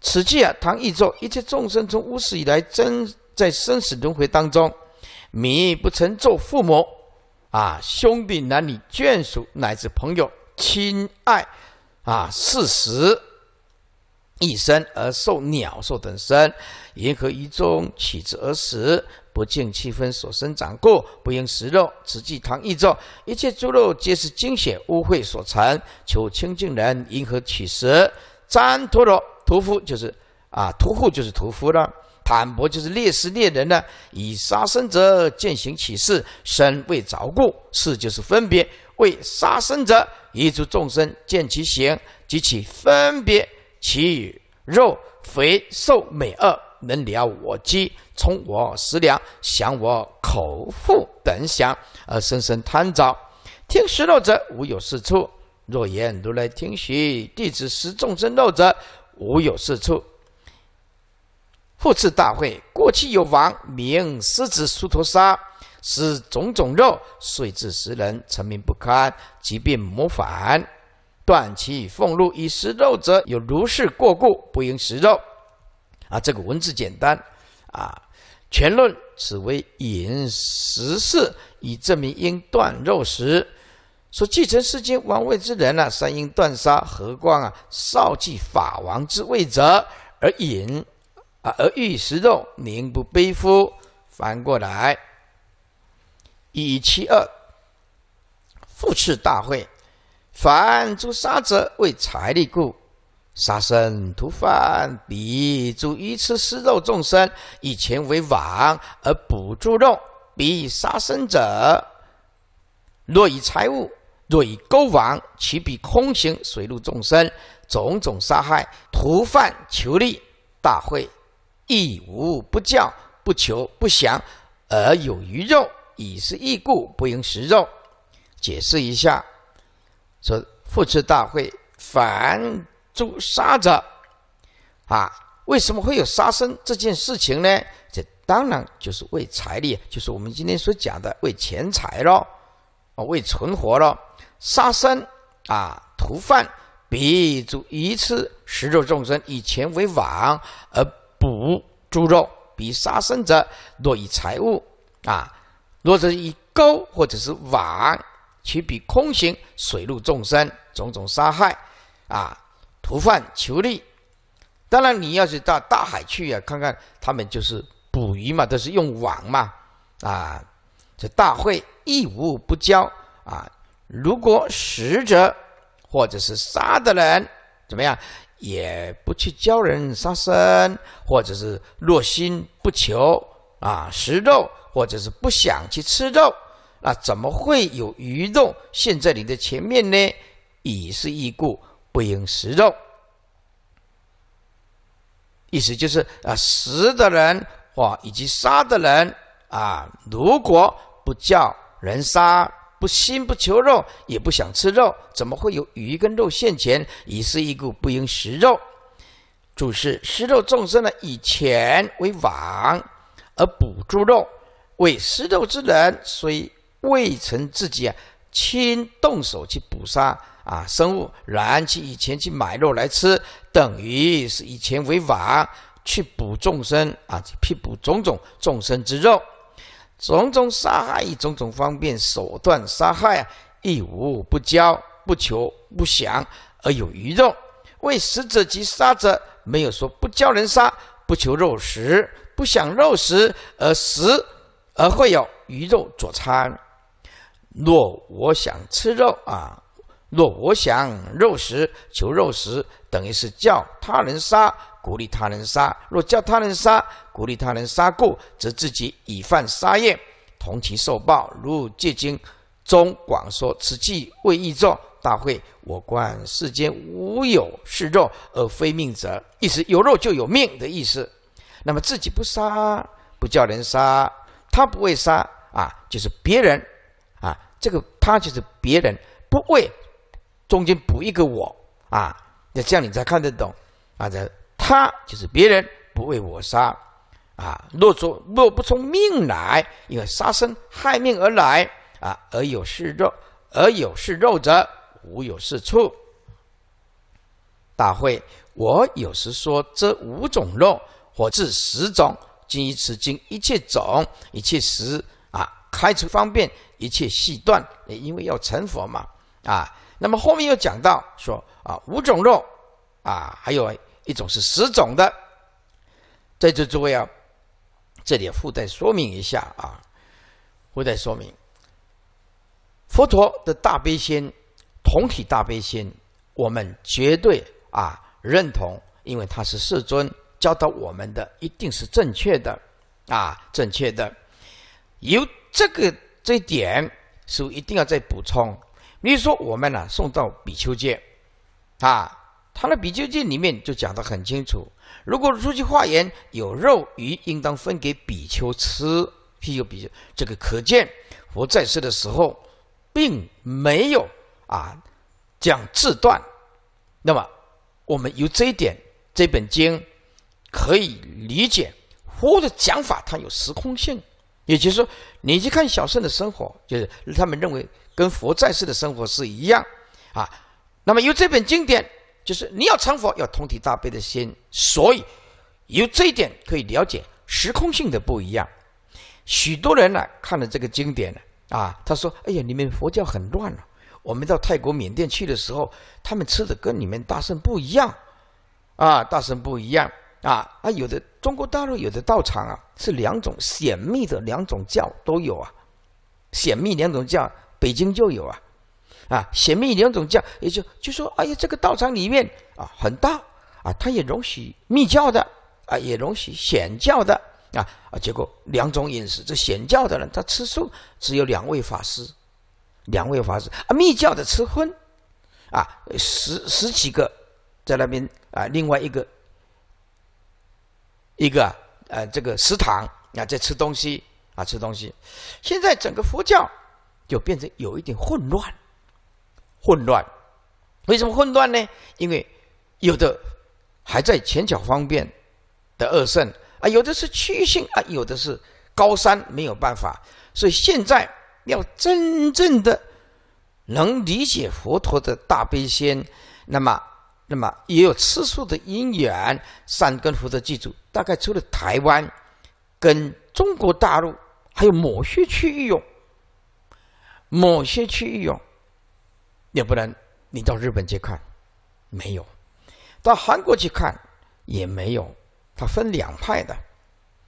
此句啊，唐易咒。一切众生从无始以来，真在生死轮回当中，米不曾做父母，啊，兄弟男女眷属乃至朋友亲爱，啊，四实一生而受鸟兽等身，银河一中取之而食，不尽气氛所生长故，不应食肉。此即唐易咒。一切猪肉皆是精血污秽所成，求清净人银河取食。赞陀罗。屠夫就是啊，屠户就是屠夫了。坦博就是猎士猎人呢。以杀生者践行起事，身未着故。事就是分别为杀生者，以诸众生见其形及其分别，其与肉肥瘦美恶，能了我饥，充我食粮，享我口腹等想，而生生贪着。听食肉者无有是处。若言如来听许弟子食众生肉者。无有是处。复次大会，过去有王名狮子苏陀沙，食种种肉，遂至食人，沉迷不堪，疾病谋反，断其俸禄以食肉者，有如是过故，不应食肉。啊，这个文字简单啊，全论此为饮食事，以证明应断肉食。说继承世间王位之人啊，三因断杀何光啊，少祭法王之位者而饮啊而欲食肉，宁不悲乎？反过来，以其二复次大会，凡诸杀者为财力故，杀生屠犯彼诸于此食肉众生，以前为王而捕诸肉，彼杀生者若以财物。若以钩王其彼空行水陆众生种种杀害徒犯求利大会亦无不教不求不降而有余肉以是义故不应食肉。解释一下，说复次大会凡诸杀者啊，为什么会有杀生这件事情呢？这当然就是为财力，就是我们今天所讲的为钱财咯，啊，为存活咯。杀生啊，屠犯，彼诸一次食肉众生，以钱为网而捕猪肉，彼杀生者，若以财物啊，若是以钩或者是网，其彼空行水陆众生种种杀害啊，屠犯求利。当然，你要是到大海去呀，看看他们就是捕鱼嘛，都是用网嘛啊。这大会亦无不教啊。如果食者或者是杀的人怎么样，也不去教人杀生，或者是若心不求啊食肉，或者是不想去吃肉，那怎么会有鱼肉现在你的前面呢？已是义故，不应食肉。意思就是啊，食的人或以及杀的人啊，如果不叫人杀。不心不求肉，也不想吃肉，怎么会有鱼跟肉现钱？以是一故，不应食肉。注释：食肉众生呢，以钱为网而捕诸肉，为食肉之人，所以未曾自己啊亲动手去捕杀啊生物，然其以前去买肉来吃，等于是以钱为网去捕众生啊去捕种种众生之肉。种种杀害，种种方便手段杀害啊，亦无不交，不求、不想而有鱼肉。为食者及杀者，没有说不教人杀、不求肉食、不想肉食而食，而会有鱼肉佐餐。若我想吃肉啊。若我想肉食，求肉食，等于是叫他人杀，鼓励他人杀。若叫他人杀，鼓励他人杀故，则自己以犯杀业，同其受报。如戒经中广说，此句为易造。大会我观世间无有是肉而非命者，意思有肉就有命的意思。那么自己不杀，不叫人杀，他不会杀啊，就是别人啊，这个他就是别人不会。中间补一个“我”啊，那这样你才看得懂啊。这他就是别人不为我杀啊，若出若不出命来，因为杀生害命而来啊。而有是肉，而有是肉者，无有是处。大会，我有时说这五种肉，或至十种，今以此经一切种、一切食啊，开除方便，一切细断，因为要成佛嘛啊。那么后面又讲到说啊，五种肉啊，还有一种是十种的，在这诸位啊，这里附带说明一下啊，附带说明，佛陀的大悲心、同体大悲心，我们绝对啊认同，因为他是世尊教导我们的，一定是正确的啊，正确的。由这个这一点，是一定要再补充。比如说我们呢送到比丘戒，啊，他的比丘戒里面就讲得很清楚：如果出去化缘有肉鱼，应当分给比丘吃。譬如比丘，这个可见佛在世的时候并没有啊讲自断。那么我们由这一点，这本经可以理解佛的讲法，它有时空性，也就是说。你去看小圣的生活，就是他们认为跟佛在世的生活是一样啊。那么由这本经典，就是你要成佛要通体大悲的心，所以由这一点可以了解时空性的不一样。许多人呢看了这个经典呢啊，他说：“哎呀，你们佛教很乱了。我们到泰国、缅甸去的时候，他们吃的跟你们大圣不一样啊，大圣不一样。”啊啊！有的中国大陆有的道场啊，是两种显密的两种教都有啊，显密两种教北京就有啊，啊显密两种教也就就说哎呀这个道场里面啊很大啊，他也容许密教的啊，也容许显教的啊啊，结果两种饮食，这显教的人他吃素，只有两位法师，两位法师啊，密教的吃荤，啊十十几个在那边啊另外一个。一个呃，这个食堂啊，在吃东西啊，吃东西。现在整个佛教就变成有一点混乱，混乱。为什么混乱呢？因为有的还在前脚方便的二圣啊，有的是域性啊，有的是高山没有办法。所以现在要真正的能理解佛陀的大悲心，那么。那么也有次数的因缘善根福德，记住，大概除了台湾，跟中国大陆，还有某些区域有，某些区域有，要不然你到日本去看，没有；到韩国去看，也没有。它分两派的，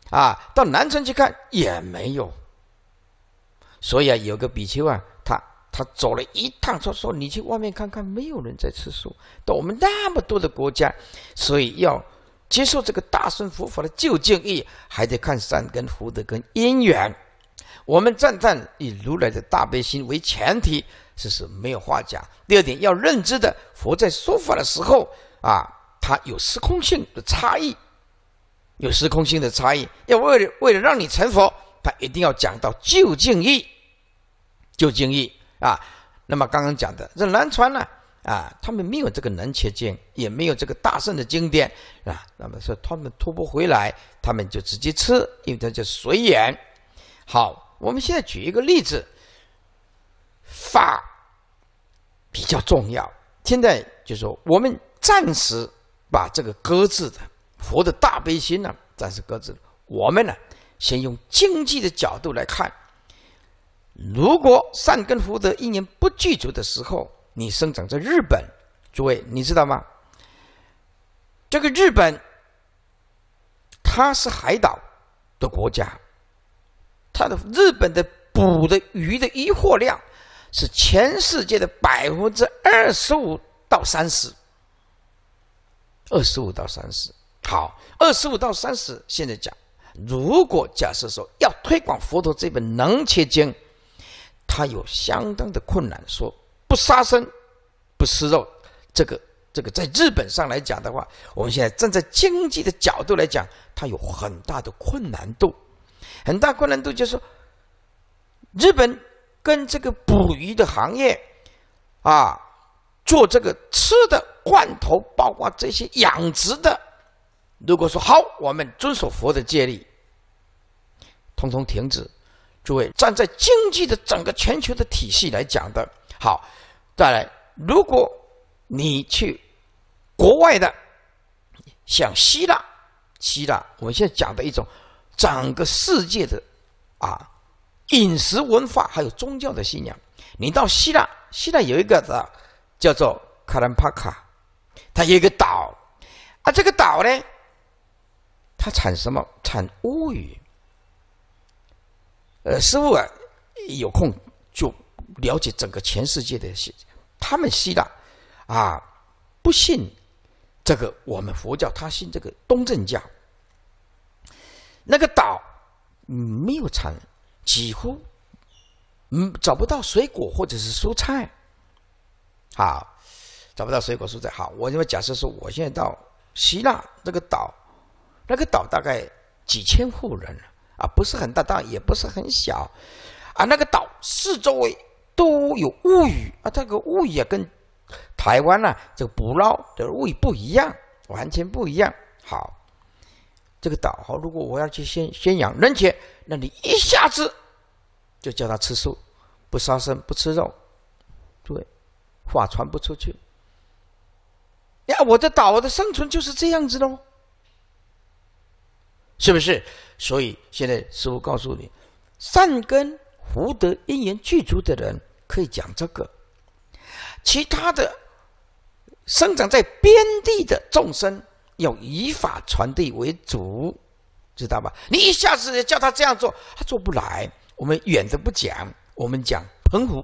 啊，到南城去看也没有。所以啊，有个比丘啊。他走了一趟，说说你去外面看看，没有人在吃素。到我们那么多的国家，所以要接受这个大圣佛法的究竟义，还得看善根、福德跟因缘。我们赞叹以如来的大悲心为前提，这是没有话讲。第二点，要认知的佛在说法的时候啊，它有时空性的差异，有时空性的差异。要为了为了让你成佛，他一定要讲到究竟义，究竟义。啊，那么刚刚讲的这南传呢，啊，他们没有这个能切经，也没有这个大圣的经典，啊，那么说他们拖不回来，他们就直接吃，因为他叫随缘。好，我们现在举一个例子，法比较重要。现在就说，我们暂时把这个搁置的佛的大悲心呢，暂时搁置。我们呢，先用经济的角度来看。如果善根福德一年不具足的时候，你生长在日本，诸位你知道吗？这个日本，它是海岛的国家，它的日本的捕的鱼的渔货量是全世界的百分之二十五到三十，二十五到三十。好，二十五到三十。现在讲，如果假设说要推广佛陀这本《能切经》。他有相当的困难，说不杀生、不吃肉，这个这个，在日本上来讲的话，我们现在站在经济的角度来讲，它有很大的困难度，很大困难度就是，日本跟这个捕鱼的行业，啊，做这个吃的罐头，包括这些养殖的，如果说好，我们遵守佛的戒律，通通停止。诸位，站在经济的整个全球的体系来讲的，好。再来，如果你去国外的，像希腊，希腊，我现在讲的一种整个世界的啊饮食文化，还有宗教的信仰，你到希腊，希腊有一个的叫做卡兰帕卡，它有一个岛，啊，这个岛呢，它产什么？产乌鱼。呃，师傅啊，有空就了解整个全世界的西，他们希腊啊不信这个，我们佛教他信这个东正教。那个岛没有产，几乎嗯找不到水果或者是蔬菜，啊，找不到水果蔬菜。好，我因为假设说，我现在到希腊那个岛，那个岛大概几千户人。啊，不是很大，但也不是很小，啊，那个岛四周围都有物语啊，这个物语啊跟台湾呢这个捕捞的物语不一样，完全不一样。好，这个岛好，如果我要去宣宣扬人权，那你一下子就叫他吃素，不杀生，不吃肉，对，话传不出去。呀，我的岛的生存就是这样子喽。是不是？所以现在师傅告诉你，善根福德因缘具足的人可以讲这个，其他的生长在边地的众生，要以法传递为主，知道吧？你一下子叫他这样做，他做不来。我们远的不讲，我们讲澎湖，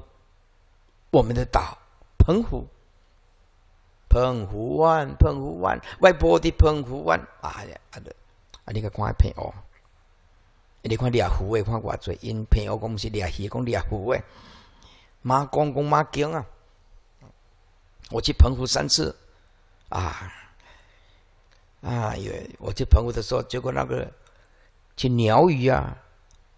我们的岛，澎湖，澎湖湾，澎湖湾，外婆的澎湖湾，哎呀，啊！你去看平哦。你看猎户诶，看偌做因平讲公司掠鱼，讲掠户诶，马公公马京啊。我去澎湖三次，啊啊！有我去澎湖的时候，结果那个去鸟鱼啊，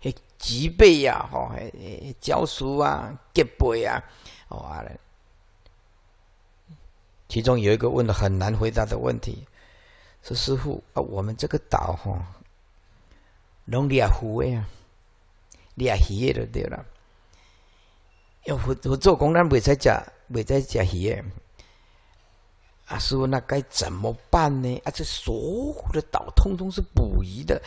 迄脊背呀，吼，迄教书啊，脊背啊，哇、啊嘞。其中有一个问的很难回答的问题。说师傅啊，我们这个岛哈，农业富哎啊，鱼业的对了，要我我做工，那没在加没在加鱼啊师傅，那该怎么办呢？啊这所有的岛通通是捕鱼的，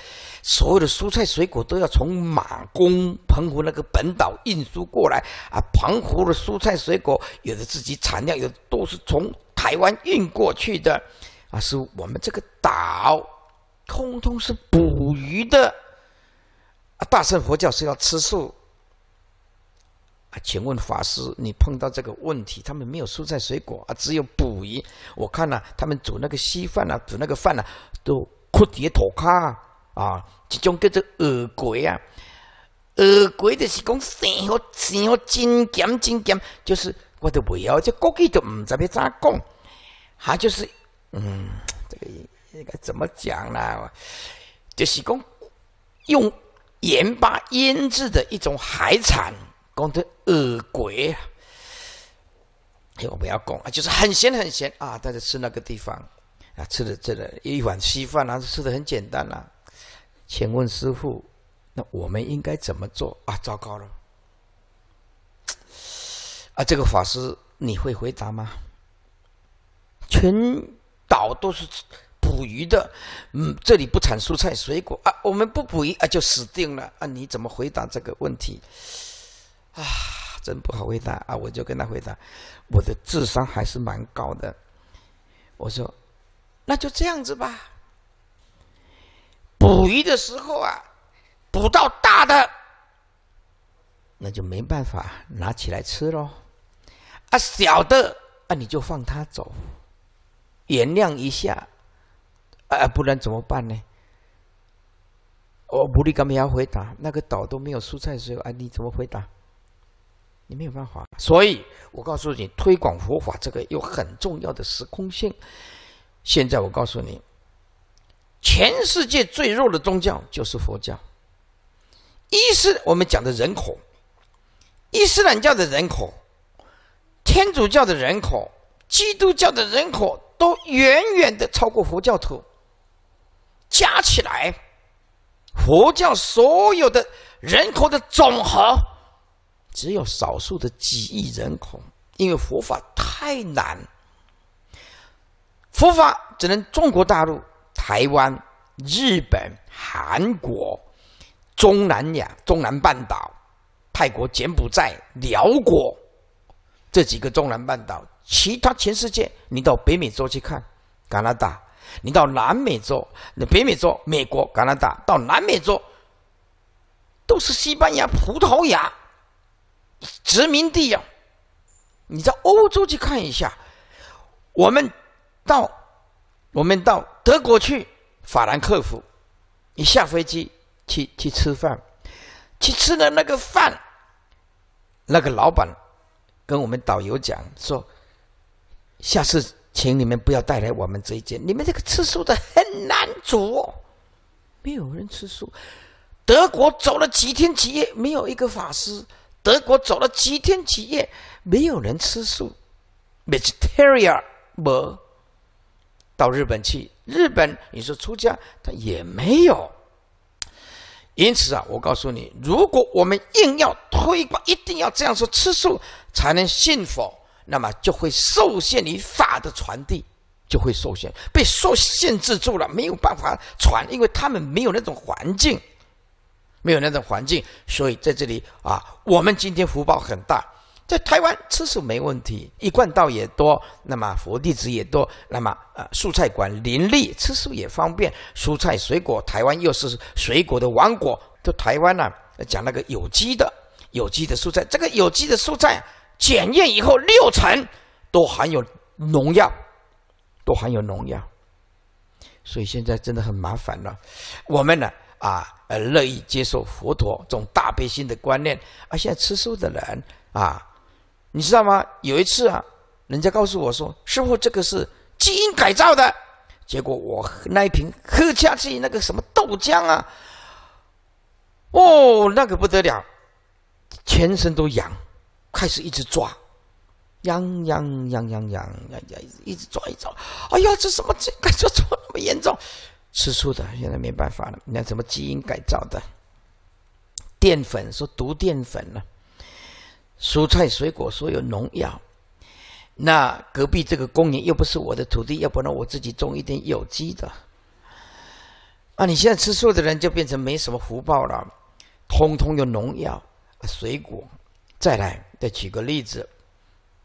所有的蔬菜水果都要从马公、澎湖那个本岛运输过来啊。澎湖的蔬菜水果有的自己产量，有都是从台湾运过去的。啊，是我们这个岛通通是捕鱼的，啊，大圣佛教是要吃素，啊，请问法师，你碰到这个问题，他们没有蔬菜水果啊，只有捕鱼。我看呐，他们煮那个稀饭啊，煮那个饭啊，都哭爹拖咖啊，一种叫做恶鬼啊，恶鬼就是讲生活生活精简精简，就是我都不要，这国语都唔知要咋讲，还就是。嗯，这个应该怎么讲呢？就是讲用盐巴腌制的一种海产，讲的恶鬼。哎，我不要讲，就是很咸很咸啊！大家吃那个地方啊，吃的这的，一碗稀饭啊，吃的很简单啊。请问师傅，那我们应该怎么做啊？糟糕了！啊，这个法师，你会回答吗？全。岛都是捕鱼的，嗯，这里不产蔬菜水果啊，我们不捕鱼啊，就死定了啊！你怎么回答这个问题？啊，真不好回答啊！我就跟他回答，我的智商还是蛮高的。我说，那就这样子吧。捕鱼的时候啊，捕到大的，那就没办法拿起来吃喽。啊，小的啊，你就放他走。原谅一下，啊，不然怎么办呢？我无力，刚才要回答那个岛都没有蔬菜的时候，啊，你怎么回答？你没有办法。所以我告诉你，推广佛法这个有很重要的时空性。现在我告诉你，全世界最弱的宗教就是佛教。一是我们讲的人口，伊斯兰教的人口，天主教的人口，基督教的人口。都远远的超过佛教徒。加起来，佛教所有的人口的总和，只有少数的几亿人口，因为佛法太难。佛法只能中国大陆、台湾、日本、韩国、中南亚、中南半岛、泰国、柬埔寨、寮国这几个中南半岛。其他全世界，你到北美洲去看，加拿大；你到南美洲，那北美洲，美国、加拿大，到南美洲，都是西班牙、葡萄牙殖民地呀。你在欧洲去看一下，我们到我们到德国去法兰克福，一下飞机去去吃饭，去吃的那个饭，那个老板跟我们导游讲说。下次请你们不要带来我们这一间。你们这个吃素的很难煮，没有人吃素。德国走了几天几夜，没有一个法师。德国走了几天几夜，没有人吃素。vegetarian 不？到日本去，日本你说出家他也没有。因此啊，我告诉你，如果我们硬要推广，一定要这样说，吃素才能信佛。那么就会受限于法的传递，就会受限，被受限制住了，没有办法传，因为他们没有那种环境，没有那种环境，所以在这里啊，我们今天福报很大，在台湾吃素没问题，一贯道也多，那么佛弟子也多，那么啊，素菜馆林立，吃素也方便，蔬菜水果，台湾又是水果的王国，就台湾呢，讲那个有机的有机的蔬菜，这个有机的蔬菜。检验以后，六成都含有农药，都含有农药，所以现在真的很麻烦了。我们呢，啊，呃，乐意接受佛陀这种大悲心的观念。啊，现在吃素的人啊，你知道吗？有一次啊，人家告诉我说，师傅这个是基因改造的，结果我那一瓶喝下去，那个什么豆浆啊，哦，那可不得了，全身都痒。开始一直抓，痒痒痒痒痒痒痒，一直抓一直抓，哎呀，这什么这感觉怎么那么严重？吃素的现在没办法了，你看什么基因改造的淀粉说毒淀粉了，蔬菜水果说有农药，那隔壁这个公园又不是我的土地，要不然我自己种一点有机的。啊，你现在吃素的人就变成没什么福报了，通通有农药，水果再来。再举个例子，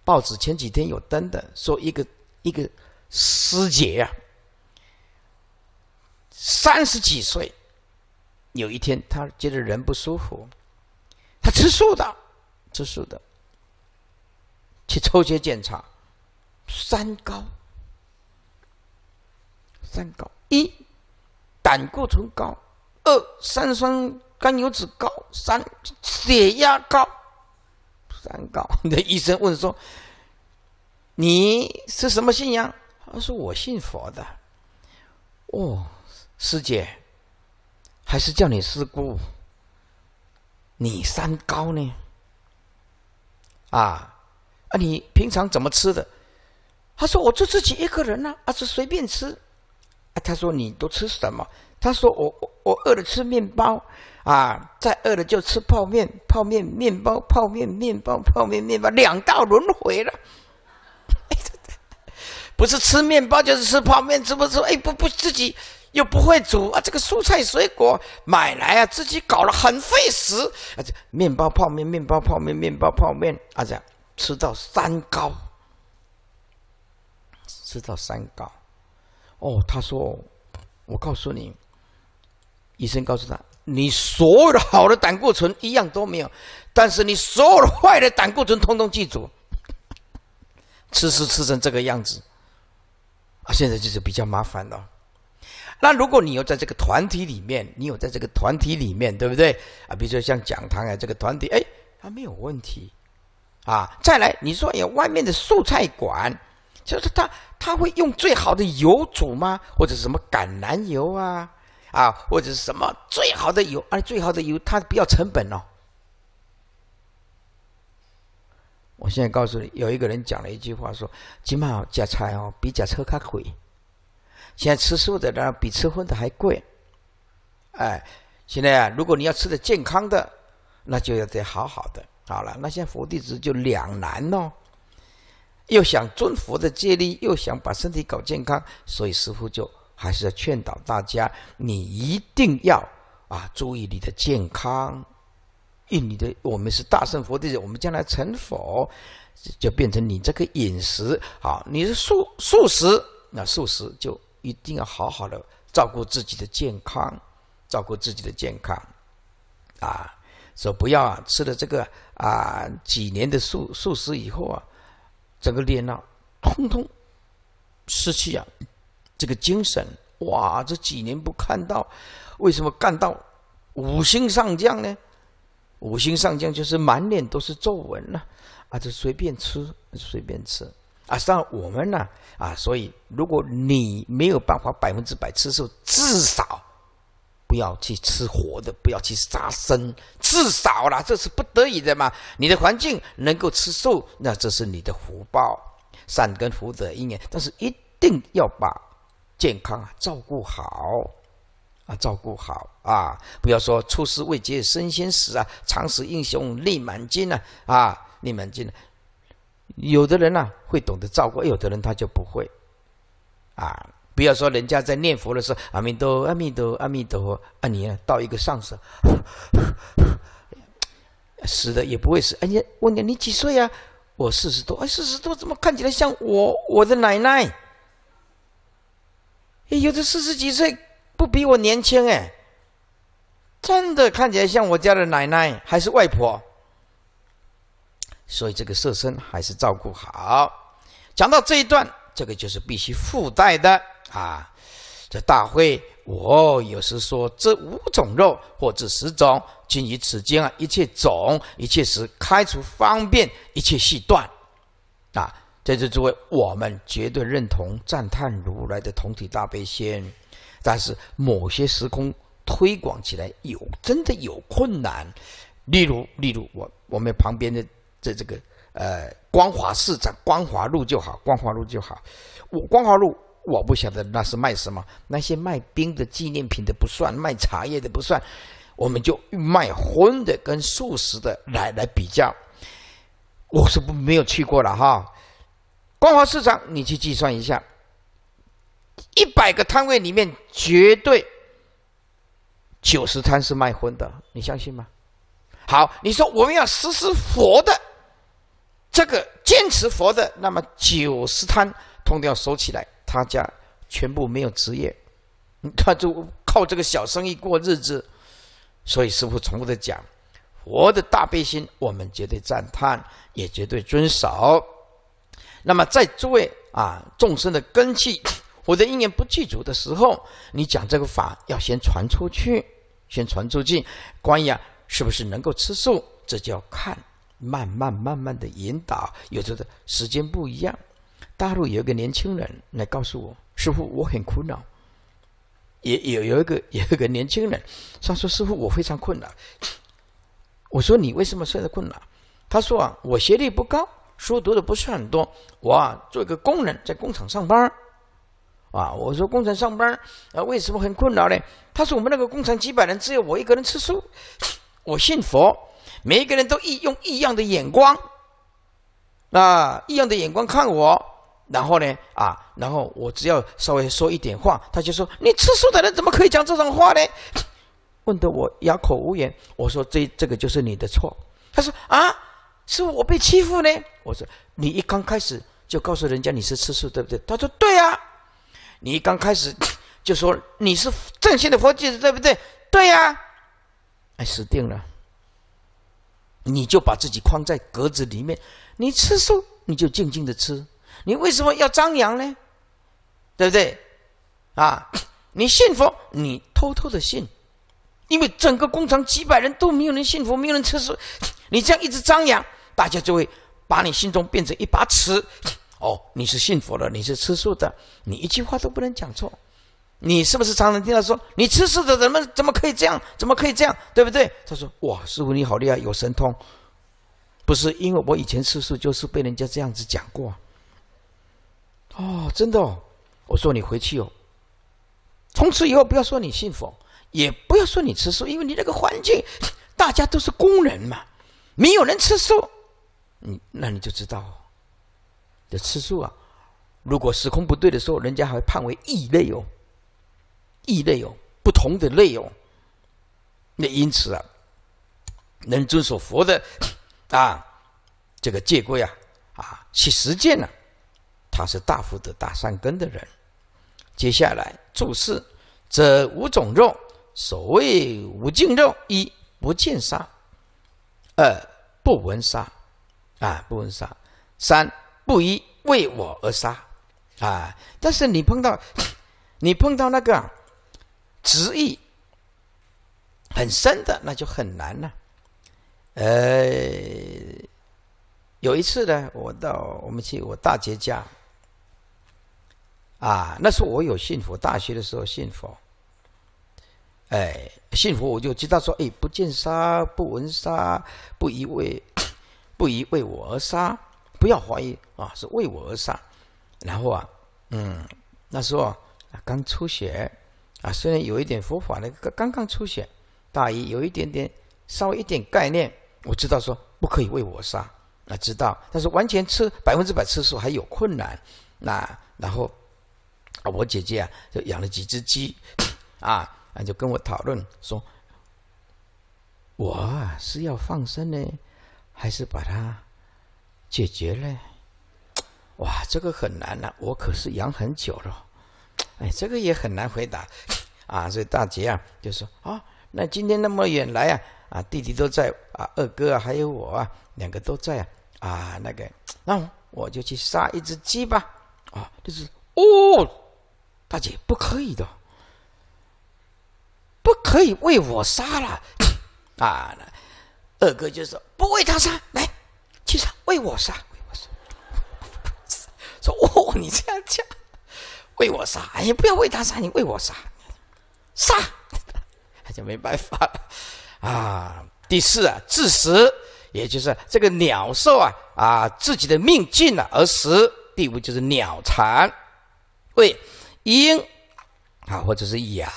报纸前几天有登的，说一个一个师姐呀，三十几岁，有一天她觉得人不舒服，她吃素的，吃素的，去抽血检查，三高，三高一，胆固醇高，二三酸甘油脂高，三血压高。三高的 医生问说：“你是什么信仰？”他说：“我信佛的。”哦，师姐，还是叫你师姑。你三高呢？啊啊！你平常怎么吃的？他说：“我就自己一个人呢，啊，是随便吃。”他说：“你都吃什么？”他说：“我我饿了吃面包。”啊！再饿了就吃泡面，泡面、面包、泡面、面包、泡面、面包，两道轮回了。不是吃面包就是吃泡面，吃不吃？哎，不不，自己又不会煮啊！这个蔬菜水果买来啊，自己搞了很费时。面包泡面、面包泡面、面包泡面，啊，这样吃到三高，吃到三高。哦，他说：“我告诉你，医生告诉他。”你所有的好的胆固醇一样都没有，但是你所有的坏的胆固醇通通记住，吃是吃成这个样子啊，现在就是比较麻烦了。那如果你有在这个团体里面，你有在这个团体里面，对不对啊？比如说像讲堂啊，这个团体哎，还没有问题啊。再来，你说有外面的素菜馆，就是他他会用最好的油煮吗？或者什么橄榄油啊？啊，或者是什么最好的油？而最好的油，它不要成本哦。我现在告诉你，有一个人讲了一句话说：“金毛加菜哦，比加车还贵。”现在吃素的呢，比吃荤的还贵。哎，现在如果你要吃的健康的，那就要得好好的。好了，那现在佛弟子就两难哦，又想尊佛的戒律，又想把身体搞健康，所以师傅就。还是要劝导大家，你一定要啊注意你的健康。因你的我们是大圣佛子，我们将来成佛，就变成你这个饮食好，你是素素食，那素食就一定要好好的照顾自己的健康，照顾自己的健康啊，说不要啊、吃了这个啊几年的素素食以后啊，整个脸啊通通湿气啊。这个精神哇，这几年不看到，为什么干到五星上将呢？五星上将就是满脸都是皱纹了，啊，就随便吃，随便吃，啊，像我们呢，啊，所以如果你没有办法百分之百吃素，至少不要去吃活的，不要去杀生，至少啦，这是不得已的嘛。你的环境能够吃素，那这是你的福报，善根福德因缘，但是一定要把。健康啊，照顾好，啊，照顾好啊！不要说出师未捷身先死啊，常使英雄泪满襟啊，啊，泪满襟啊！有的人呢会懂得照顾，有的人他就不会，啊！不要说人家在念佛的时候，阿弥陀，阿弥陀，阿弥陀，佛，啊，你到一个上师，死的也不会死。哎，呀，问你你几岁啊？我四十多，哎，四十多怎么看起来像我我的奶奶？有的四十几岁，不比我年轻哎，真的看起来像我家的奶奶还是外婆。所以这个色身还是照顾好。讲到这一段，这个就是必须附带的啊。这大会，我有时说这五种肉或这十种，仅于此间啊，一切种一切食，开除方便，一切细断。在这之外，我们绝对认同赞叹如来的同体大悲心，但是某些时空推广起来有真的有困难。例如，例如我我们旁边的这这个呃，光华市场光华路就好，光华路就好。我光华路我不晓得那是卖什么，那些卖冰的纪念品的不算，卖茶叶的不算，我们就卖荤的跟素食的来来比较。我是不没有去过了哈。光华市场，你去计算一下，一百个摊位里面，绝对九十摊是卖荤的，你相信吗？好，你说我们要实施佛的这个坚持佛的，那么九十摊通通要收起来，他家全部没有职业，他就靠这个小生意过日子。所以师傅重复的讲，佛的大悲心，我们绝对赞叹，也绝对遵守。那么，在诸位啊，众生的根气或者因缘不具足的时候，你讲这个法要先传出去，先传出去。关于是不是能够吃素，这叫看，慢慢慢慢的引导。有的时间不一样。大陆有一个年轻人来告诉我，师傅，我很苦恼。也有有一个有一个年轻人，他说：“师傅，我非常困难。”我说：“你为什么现在困难？”他说：“啊，我学历不高。”书读的不是很多，我啊做一个工人，在工厂上班啊，我说工厂上班啊，为什么很困扰呢？他说我们那个工厂几百人，只有我一个人吃素，我信佛，每一个人都异用异样的眼光，啊，异样的眼光看我，然后呢，啊，然后我只要稍微说一点话，他就说你吃素的人怎么可以讲这种话呢？问得我哑口无言。我说这这个就是你的错。他说啊。是我被欺负呢？我说你一刚开始就告诉人家你是吃素，对不对？他说对呀。你一刚开始 就说你是正信的佛弟子，对不对？对呀。哎，死定了！你就把自己框在格子里面。你吃素，你就静静的吃。你为什么要张扬呢？对不对？啊，你信佛，你偷偷的信。因为整个工厂几百人都没有人信佛，没有人吃素。你这样一直张扬，大家就会把你心中变成一把尺。哦，你是信佛的，你是吃素的，你一句话都不能讲错。你是不是常常听到说你吃素的怎么怎么可以这样？怎么可以这样？对不对？他说：哇，师傅你好厉害，有神通。不是因为我以前吃素就是被人家这样子讲过。哦，真的哦。我说你回去哦，从此以后不要说你信佛。也不要说你吃素，因为你那个环境，大家都是工人嘛，没有人吃素，你那你就知道，这吃素啊，如果时空不对的时候，人家还会判为异类哦，异类哦，不同的类哦。那因此啊，能遵守佛的啊这个戒规啊啊去实践呢，他是大福德、大善根的人。接下来注释这五种肉。所谓无尽咒：一不见杀，二不闻杀，啊不闻杀，三不一为我而杀，啊！但是你碰到，你碰到那个执意很深的，那就很难了。呃，有一次呢，我到我们去我大姐家，啊，那时候我有信佛，大学的时候信佛。哎，幸福我就知道说，哎，不见杀，不闻杀，不宜为，不宜为我而杀，不要怀疑啊，是为我而杀。然后啊，嗯，那时候啊刚出血啊，虽然有一点佛法那个刚刚出血，大一有一点点，稍微一点概念，我知道说不可以为我杀，啊，知道，但是完全吃百分之百吃素还有困难，那然后，啊，我姐姐啊就养了几只鸡，啊。那就跟我讨论说，我是要放生呢，还是把它解决了？哇，这个很难啊，我可是养很久了，哎，这个也很难回答。啊，所以大姐啊就说：啊，那今天那么远来啊，啊，弟弟都在啊，二哥啊，还有我啊，两个都在啊，啊，那个，那我就去杀一只鸡吧。啊，就是哦，大姐不可以的。不可以为我杀了，啊！二哥就说不为他杀，来，去杀为我杀，为我杀，说哦，你这样讲，为我杀，哎，不要为他杀，你为我杀，杀，他就没办法了啊！第四啊，自食，也就是这个鸟兽啊，啊，自己的命尽了而食。第五就是鸟残，为鹰啊，或者是鸟，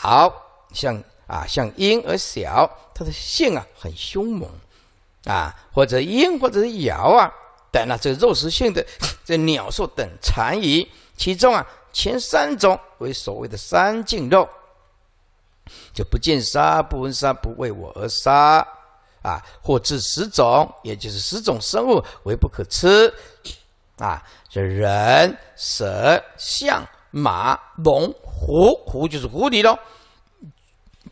像。啊，像鹰而小，它的性啊很凶猛，啊或者鹰或者是鹞啊等啊，这肉食性的这鸟兽等残余，其中啊前三种为所谓的三净肉，就不见杀、不闻杀、不为我而杀啊，或至十种，也就是十种生物为不可吃啊，这人、蛇、象、马、龙、虎、虎就是狐狸喽。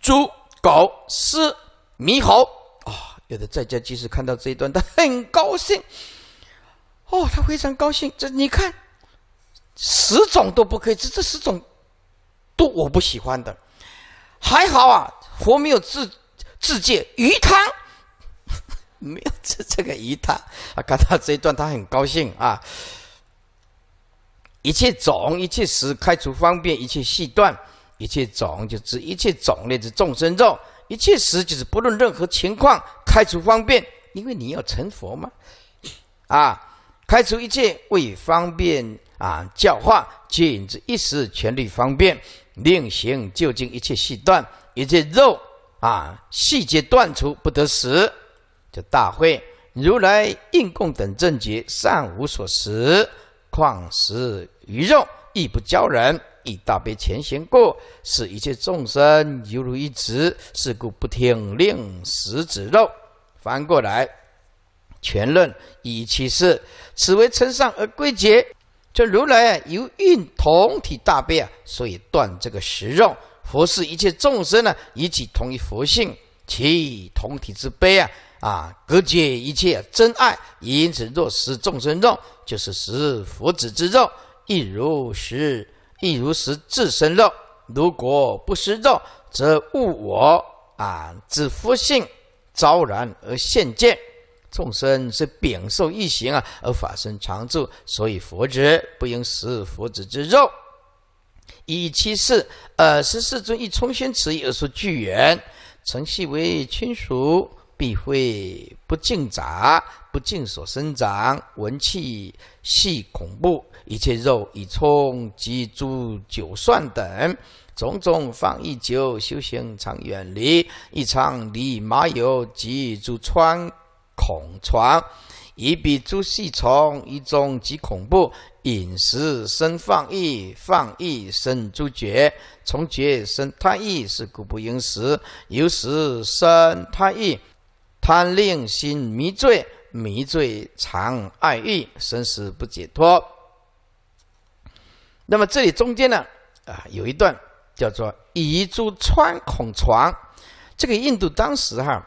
猪、狗、狮、猕猴啊，有的在家即使看到这一段，他很高兴。哦，他非常高兴。这你看，十种都不可以，吃，这十种都我不喜欢的。还好啊，佛没有自自戒鱼汤，没有吃这个鱼汤啊。看到这一段，他很高兴啊。一切种一切食开除方便，一切细断。一切种就指一切种类之众生肉，一切食就是不论任何情况开除方便，因为你要成佛嘛，啊，开除一切为方便啊教化，禁之一时全力方便，另行就近一切细断一切肉啊细节断除不得食，就大会如来应供等正觉尚无所食，况食鱼肉亦不教人。以大悲前行过，使一切众生犹如一子，是故不听令食子肉。翻过来，全论以其是，此为称善而归结。这如来啊，由运同体大悲啊，所以断这个食肉。佛视一切众生呢，以其同一佛性，其同体之悲啊啊，隔绝一切真爱，因此若食众生肉，就是食佛子之肉，亦如是。亦如食自身肉，如果不食肉，则误我啊！自佛性昭然而现见，众生是秉受异形啊，而法身常住，所以佛子不应食佛子之肉。一七四，呃，十四尊一充宣持，而说具缘，成系为亲属，必会不敬杂，不净所生长，闻气系恐怖。一切肉、以虫及诸酒、蒜等种种放逸酒，修行常远离；一常离麻油及诸穿孔床，一彼诸细虫一种及恐怖饮食生放逸，放逸生诸觉，从觉生贪欲，是故不应食；由食生贪欲，贪令心迷醉，迷醉常爱欲，生死不解脱。那么这里中间呢，啊，有一段叫做蚁珠穿孔床。这个印度当时哈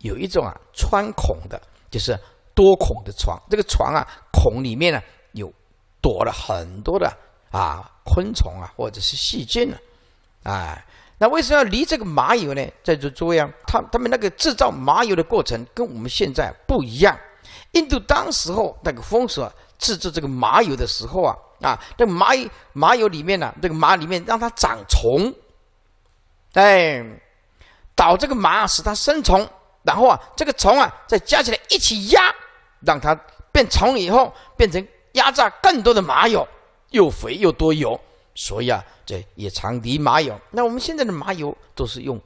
有一种啊穿孔的，就是多孔的床。这个床啊，孔里面呢有躲了很多的啊昆虫啊，或者是细菌呢。哎，那为什么要离这个麻油呢？在这中央，他他们那个制造麻油的过程跟我们现在不一样。印度当时候那个风俗，啊、制作这个麻油的时候啊。啊，这麻麻油里面呢，这个麻里面让它长虫，哎，导这个麻使它生虫，然后啊，这个虫啊再加起来一起压，让它变虫以后变成压榨更多的麻油，又肥又多油。所以啊，这也常敌麻油。那我们现在的麻油都是用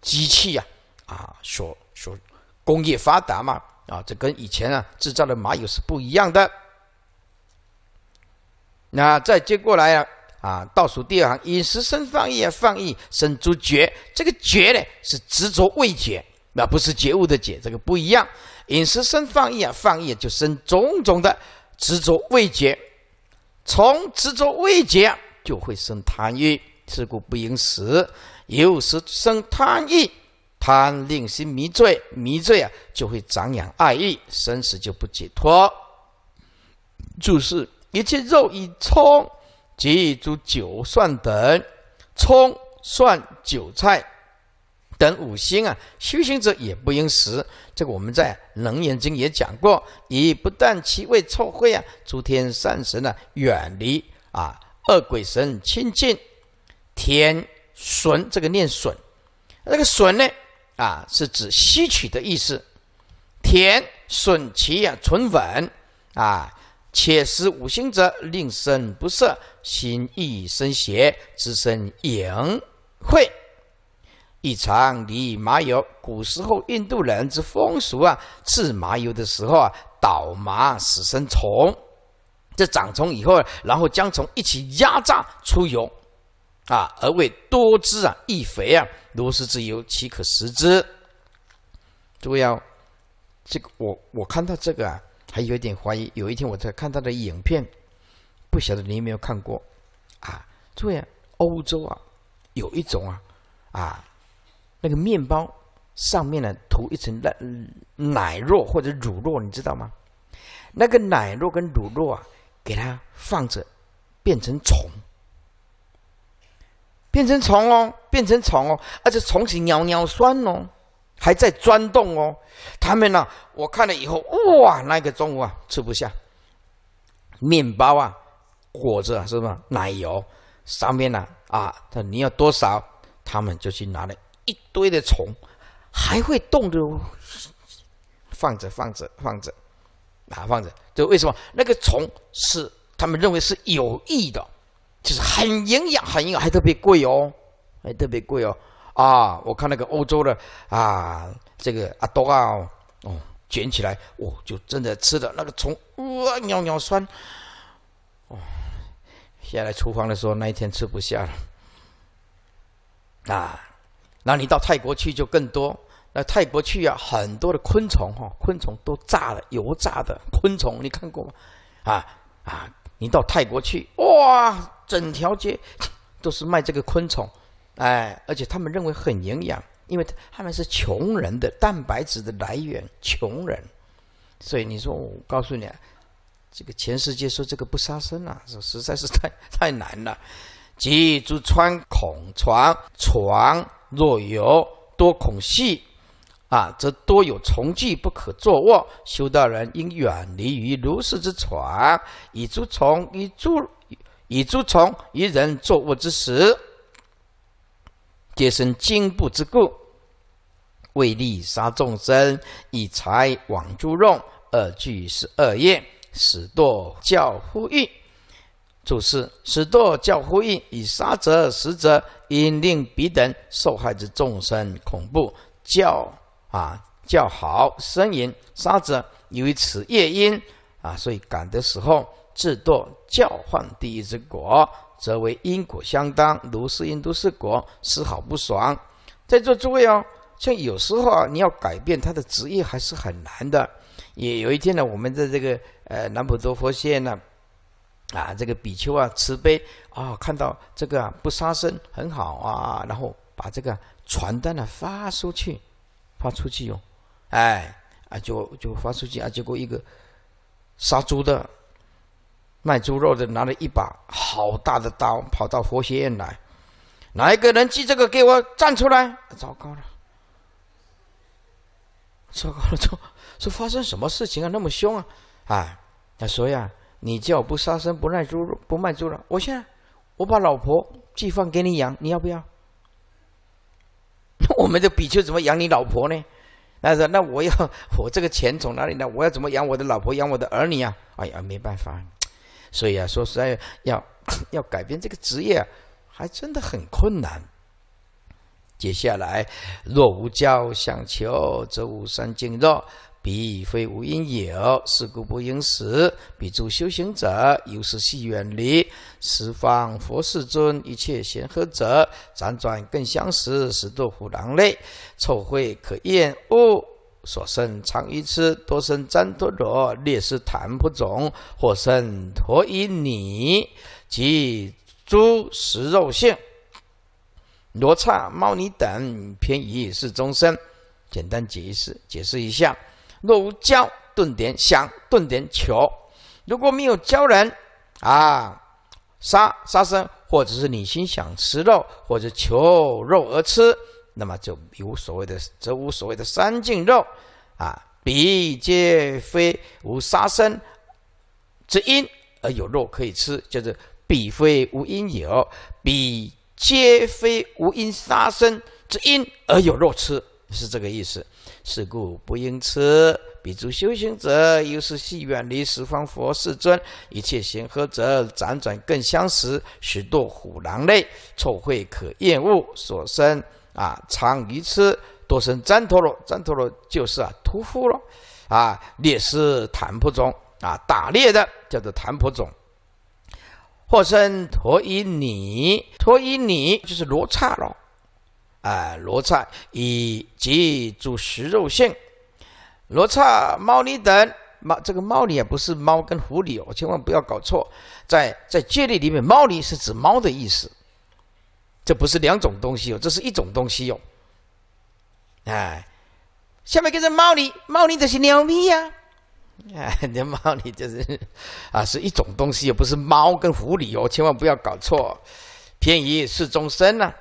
机器呀，啊，所所工业发达嘛，啊，这跟以前啊制造的麻油是不一样的。那再接过来啊，啊，倒数第二行，饮食生放逸啊，放逸生诸觉，这个觉呢是执着未解，那不是觉悟的解，这个不一样。饮食生放逸啊，放逸就生种种的执着未解，从执着未解就会生贪欲，是故不应食，有食生贪欲，贪令心迷醉，迷醉啊就会长养爱欲，生死就不解脱。注释。一切肉、以葱及诸韭蒜等，葱、蒜、韭菜等五星啊，修行者也不应食。这个我们在《楞严经》也讲过，以不但其味臭秽啊，诸天善神呢远离啊，恶鬼神亲近。天损这个念损，这个损呢啊，是指吸取的意思。甜损其啊纯稳啊。且食五行者，令身不色，心亦生邪，只生隐秽。一常离麻油。古时候印度人之风俗啊，吃麻油的时候啊，倒麻使生虫，这长虫以后，然后将虫一起压榨出油，啊，而为多汁啊，易肥啊。如是之油，岂可食之？诸友，这个我我看到这个啊。还有点怀疑，有一天我在看他的影片，不晓得你有没有看过啊？注意，欧洲啊，有一种啊，啊，那个面包上面呢涂一层奶奶酪或者乳酪，你知道吗？那个奶酪跟乳酪啊，给它放着，变成虫，变成虫哦，变成虫哦，而且虫子尿尿酸哦。还在钻洞哦，他们呢？我看了以后，哇，那个中午啊，吃不下，面包啊，果子啊，是吧？奶油上面呢，啊，他你要多少，他们就去拿了一堆的虫，还会动的、哦，放着放着放着，啊放着？就为什么那个虫是他们认为是有益的，就是很营养、很营养，还特别贵哦，还特别贵哦。啊！我看那个欧洲的啊，这个阿多啊，哦，卷起来哦，就真的吃了那个虫，哇，尿尿酸！哦，下来厨房的时候那一天吃不下了。啊，那你到泰国去就更多。那泰国去啊，很多的昆虫哈，昆虫都炸了，油炸的昆虫你看过吗？啊啊！你到泰国去哇，整条街都是卖这个昆虫。哎，而且他们认为很营养，因为他们是穷人的蛋白质的来源，穷人。所以你说，我告诉你，这个全世界说这个不杀生啊，说实在是太太难了。即诸穿孔床床，若有多孔隙，啊，则多有虫迹不可坐卧。修道人应远离于如是之床，以诸虫以诸以诸虫于人坐卧之时。皆生精不之故，为利杀众生，以财网猪肉，二聚是恶业，使堕教呼欲。注释：使堕教呼欲，以杀者食者，因令彼等受害之众生恐怖，叫啊叫好呻吟，杀者由于此业因啊，所以感的时候至堕教患第一之果。则为因果相当，如是因，都是果，丝毫不爽。在座诸位哦，像有时候啊，你要改变他的职业还是很难的。也有一天呢，我们在这个呃南普陀佛县呢，啊，这个比丘啊，慈悲啊，看到这个啊、不杀生很好啊，然后把这个传单呢发出去，发出去哟，哎啊，就就发出去啊，结果一个杀猪的。卖猪肉的拿了一把好大的刀跑到佛学院来，哪一个人记这个给我站出来？糟糕了，糟糕了！说说发生什么事情啊？那么凶啊！哎，他说呀：“你叫我不杀生、不卖猪肉、不卖猪肉。我现在我把老婆寄放给你养，你要不要？” 我们的比丘怎么养你老婆呢？他说：“那我要我这个钱从哪里来？我要怎么养我的老婆、养我的儿女啊？”哎呀，没办法。所以啊，说实在要 要改变这个职业，还真的很困难。接下来，若无教相求，则无三境入；彼非无因有，是故不应死。彼诸修行者，由是系远离十方佛世尊，一切贤合者，辗转更相识，十度虎狼类，臭秽可厌恶。所生常于吃多生占陀罗列是檀不种，或生陀以拟，及猪食肉性，罗刹猫尼等偏移是终身。简单解释解释一下：若无教顿点想顿点求。如果没有教人啊，杀杀生或者是你心想吃肉或者求肉而吃。那么就无所谓的，则无所谓的三净肉，啊，彼皆非无杀生之因，而有肉可以吃，就是彼非无因有，彼皆非无因杀生之因，而有肉吃，是这个意思。是故不应吃。彼诸修行者，又是系远离十方佛世尊，一切行和者，辗转更相识，许多虎狼类，臭秽可厌恶所生。啊，常鱼此多生旃陀罗，旃陀罗就是啊屠夫了，啊猎是檀婆种，啊打猎的叫做檀婆种，或生陀衣尼，陀衣尼就是罗刹了，啊罗刹以及主食肉性，罗刹猫狸等猫，这个猫狸啊不是猫跟狐狸哦，千万不要搞错，在在戒律里面猫狸是指猫的意思。这不是两种东西哦，这是一种东西哟。哎，下面跟着猫你，猫你这是猫咪呀，啊，的猫你就是啊，是一种东西，又不是猫跟狐狸哦，千万不要搞错，偏移是终身啊。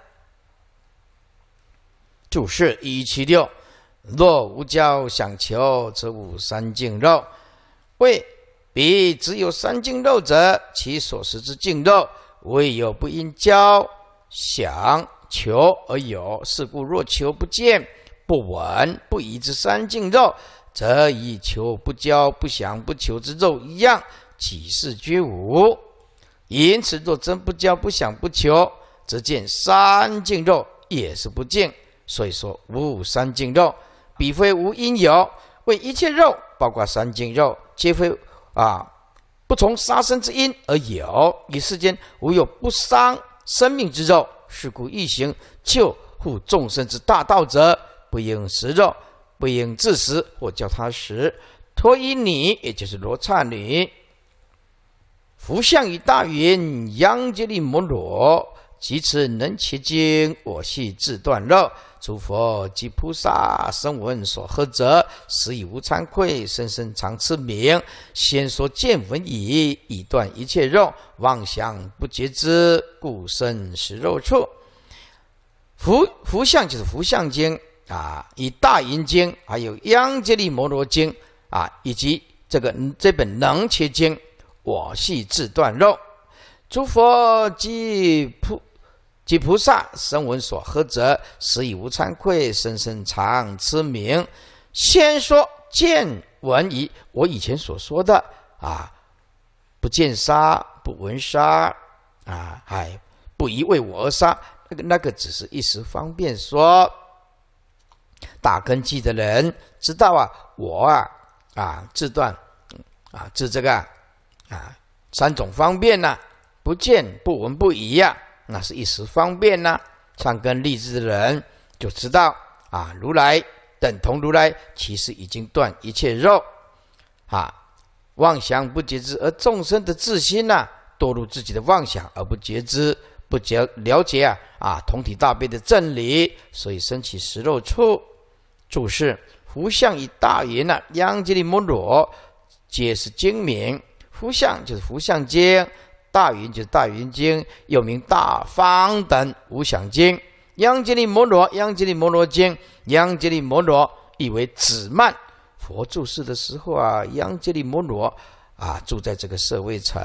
注释一七六：若无教想求，则无三净肉。为彼只有三净肉者，其所食之净肉，唯有不应教。想求而有，是故若求不见、不闻、不以之三净肉，则以求不交、不想、不求之肉一样，岂是居无。因此，若真不交、不想、不求，则见三净肉也是不见。所以说，无三净肉，彼非无因有，为一切肉，包括三净肉，皆非啊不从杀生之因而有。于世间无有不伤。生命之肉，是故一行救护众生之大道者，不应食肉，不应自食或叫他食。托衣女，也就是罗刹女，福相于大云，央劫利摩罗，即此能其经，我系自断肉。诸佛及菩萨声闻所呵者，实以无惭愧，深深常痴明。先说见闻已，已断一切肉，妄想不觉之，故生食肉处。佛佛像就是《佛像经》啊，以《大云经》还有《央吉利摩罗经》啊，以及这个这本《能切经》，我系自断肉。诸佛及菩彼菩萨声闻所喝者，实以无惭愧，深深常知名。先说见闻已，我以前所说的啊，不见杀，不闻杀啊，还不宜为我而杀。那个那个，只是一时方便说。打根基的人知道啊，我啊啊自断啊自这个啊三种方便呢，不见不闻不疑呀。那是一时方便呐，善根励志的人就知道啊，如来等同如来，其实已经断一切肉，啊，妄想不觉知，而众生的自心呐，堕入自己的妄想而不觉知，不觉了解啊啊，同体大悲的真理，所以生起食肉处。注释：福相以大云呐，央吉利摩罗，皆是精明。福相就是《福相经》。大云就是大云经，又名大方等无想经。央吉利摩罗，央吉利摩罗经，央吉利摩罗意为子曼。佛住世的时候啊，央吉利摩罗啊住在这个舍卫城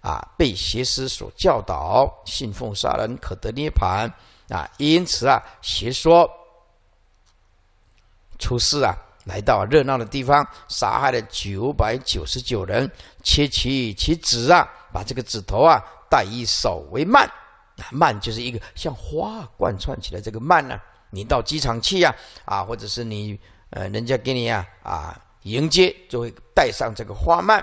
啊，被邪师所教导，信奉杀人可得涅盘啊，因此啊，邪说出世啊，来到热闹的地方，杀害了九百九十九人，切其其子啊。把这个指头啊，带一手为慢，啊慢就是一个像花贯穿起来，这个慢呢，你到机场去呀，啊，或者是你呃人家给你啊啊迎接，就会带上这个花慢。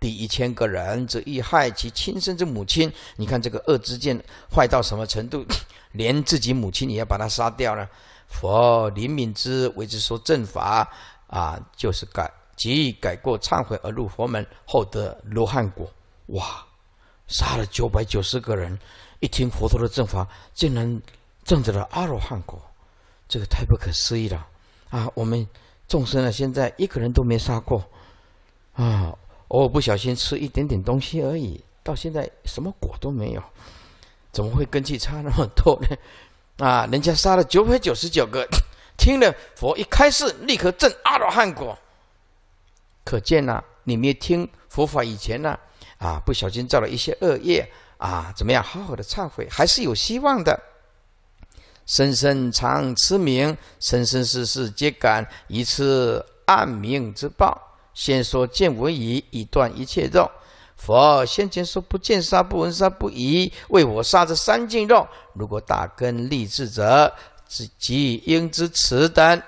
第一千个人则欲害其亲生之母亲，你看这个恶之见坏到什么程度，连自己母亲也要把他杀掉呢？佛灵敏之为之说正法啊，就是改，即改过忏悔而入佛门，后得罗汉果。哇！杀了九百九十个人，一听佛陀的正法，竟然证得了阿罗汉果，这个太不可思议了！啊，我们众生啊，现在一个人都没杀过，啊，偶尔不小心吃一点点东西而已，到现在什么果都没有，怎么会根气差那么多呢？啊，人家杀了九百九十九个，听了佛一开示，立刻证阿罗汉果，可见呐，你没听佛法以前呐。啊，不小心造了一些恶业啊，怎么样？好好的忏悔，还是有希望的。生生常持名，生生世世皆感一次暗命之报。先说见闻已，以断一切肉。佛先前说不见杀、不闻杀、不疑，为我杀这三斤肉。如果大根立志者，即应知此等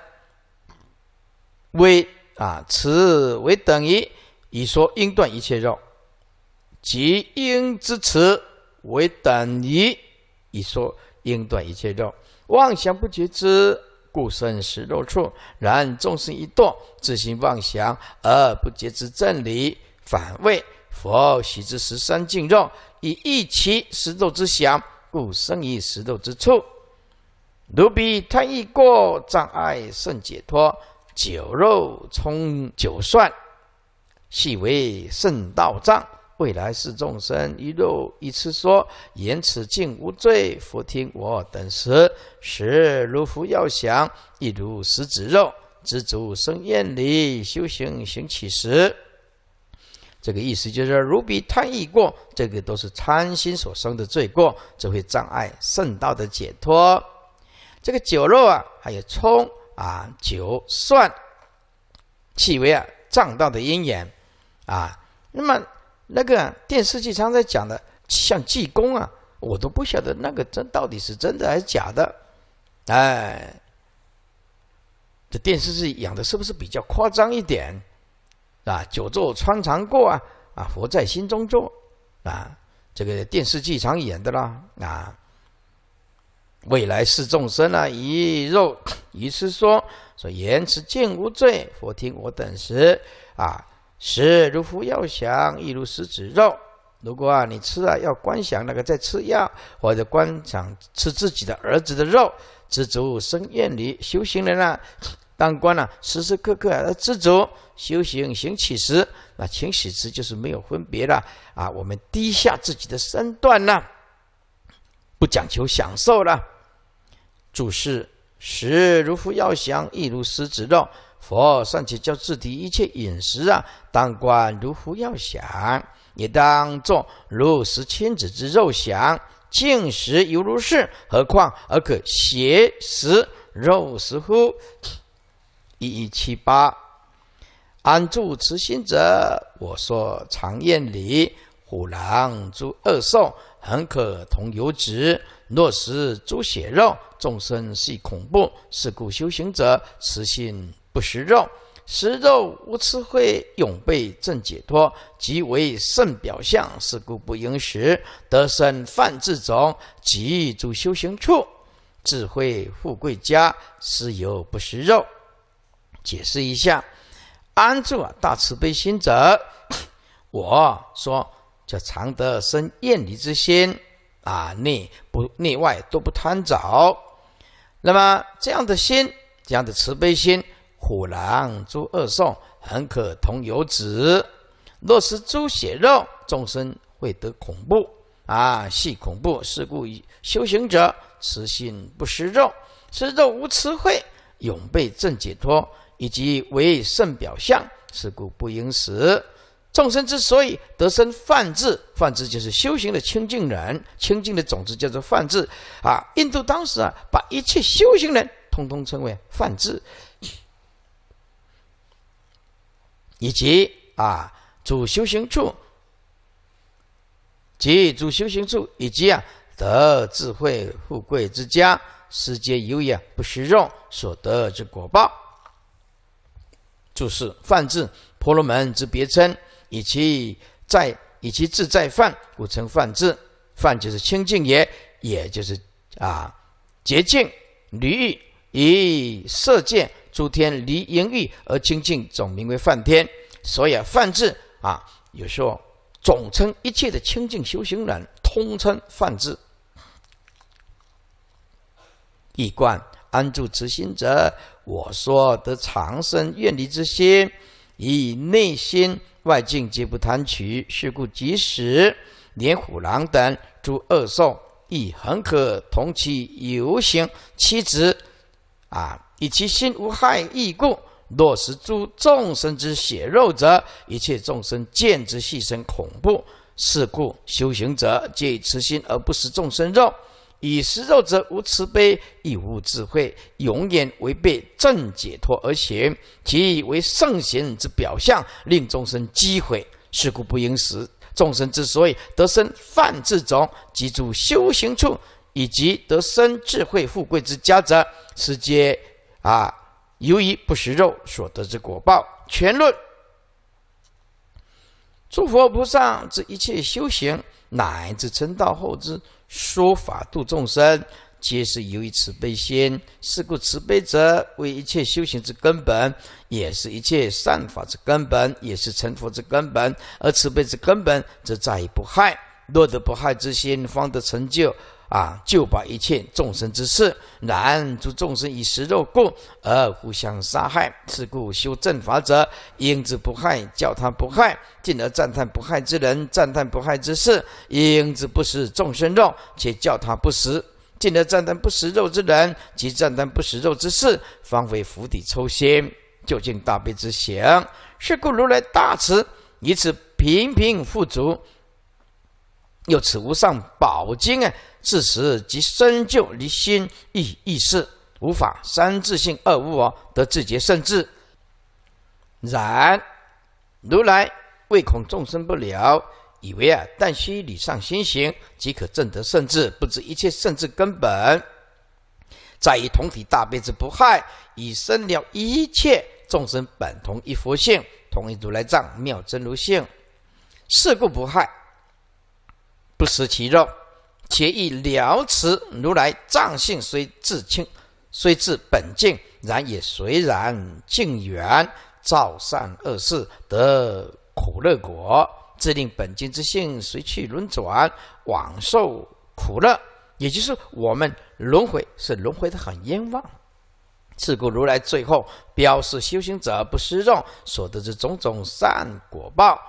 为啊，此为等于以说应断一切肉。即应之此为等于一说应断一切肉，妄想不觉之故生食肉处。然众生一堕自行妄想而不觉之正理，反为佛喜之十三净肉，以一其食肉之想，故生于食肉之处。如彼贪欲过，障碍甚解脱。酒肉充酒蒜，系为圣道障。未来世众生，一路一次说言，此尽无罪。佛听我等时，时如服药想，亦如食子肉，知足生厌离。修行行起时，这个意思就是如彼贪欲过，这个都是贪心所生的罪过，这会障碍圣道的解脱。这个酒肉啊，还有葱啊、酒、蒜，气味啊，障道的因缘啊，那么。那个电视剧常在讲的像济公啊，我都不晓得那个真到底是真的还是假的，哎，这电视剧演的是不是比较夸张一点？啊，久坐穿肠过啊，啊，佛在心中坐啊，这个电视剧常演的啦啊，未来是众生啊，以肉于是说说言辞尽无罪，佛听我等时啊。食如服药想，亦如食子肉。如果啊，你吃啊，要观想那个在吃药，或者观想吃自己的儿子的肉，知足生厌离。修行人啊，当官啊，时时刻刻要知足。修行行起时，那清洗时就是没有分别了啊。我们低下自己的身段呢，不讲求享受了。注释：食如服药想，亦如食子肉。佛尚且教自提一切饮食啊，当观如虎要想，也当作如食亲子之肉想，进食犹如是，何况而可邪食肉食乎？一一七八，安住慈心者，我说常宴里虎狼猪恶兽，很可同游止。若食猪血肉，众生系恐怖，是故修行者慈心。不食肉，食肉无智慧，永被正解脱，即为圣表象。是故不应食，得生梵志种，即住修行处，智慧富贵家，是有不食肉。解释一下，安住啊大慈悲心者，我说叫常得生厌离之心啊，内不内外都不贪着。那么这样的心，这样的慈悲心。虎狼猪恶兽，很可同游子。若食猪血肉，众生会得恐怖啊，系恐怖。是故修行者，此心不食肉，食肉无慈慧，永被正解脱，以及为圣表象。是故不应食。众生之所以得生梵志，梵志就是修行的清净人，清净的种子叫做梵志啊。印度当时啊，把一切修行人，通通称为梵志。以及啊，主修行处，及主修行处，以及啊，得智慧富贵之家，世界有也，不虚肉，所得之果报。注释：梵字，婆罗门之别称，以其在，以其自在梵，故称梵字。梵就是清净也，也就是啊，洁净、离欲、以色见。诸天离淫欲而清净，总名为梵天。所以“啊，梵”字啊，有时候总称一切的清净修行人，通称“梵字”。一观安住此心者，我说得长生愿离之心，以内心外境皆不贪取，是故即使连虎狼等诸恶兽，亦很可同其游行。其子啊。以其心无害义故，若食诸众生之血肉者，一切众生见之，细生恐怖。是故修行者皆以慈心而不食众生肉。以食肉者无慈悲，亦无智慧，永远违背正解脱而行，其以为圣贤之表象，令众生积毁。是故不应食。众生之所以得生犯志种及诸修行处，以及得生智慧富贵之家者，是皆。啊！由于不食肉所得之果报，全论。诸佛菩萨之一切修行，乃至成道后之说法度众生，皆是由于慈悲心。是故，慈悲者为一切修行之根本，也是一切善法之根本，也是成佛之根本。而慈悲之根本，则在于不害。若得不害之心，方得成就。啊！就把一切众生之事，难诸众生以食肉故而互相杀害，是故修正法者应知不害，叫他不害，进而赞叹不害之人，赞叹不害之事；应知不食众生肉，且叫他不食，进而赞叹不食肉之人，即赞叹不食肉之事，方为釜底抽薪，究竟大悲之行。是故如来大慈，以此平平富足。又此无上宝经啊，自此即身就离心、意、意识，无法三自性二物哦，得自觉圣智。然如来未恐众生不了，以为啊，但须礼上心行，即可证得圣智，不知一切圣智根本在于同体大悲之不害，以生了一切众生本同一佛性，同一如来藏妙真如性，是故不害。不食其肉，且以了此。如来藏性虽自清，虽自本净，然也随然净远，造善恶事，得苦乐果，自令本净之性随去轮转，广受苦乐。也就是我们轮回是轮回的很冤枉。自古如来最后表示，修行者不失肉所得之种种善果报，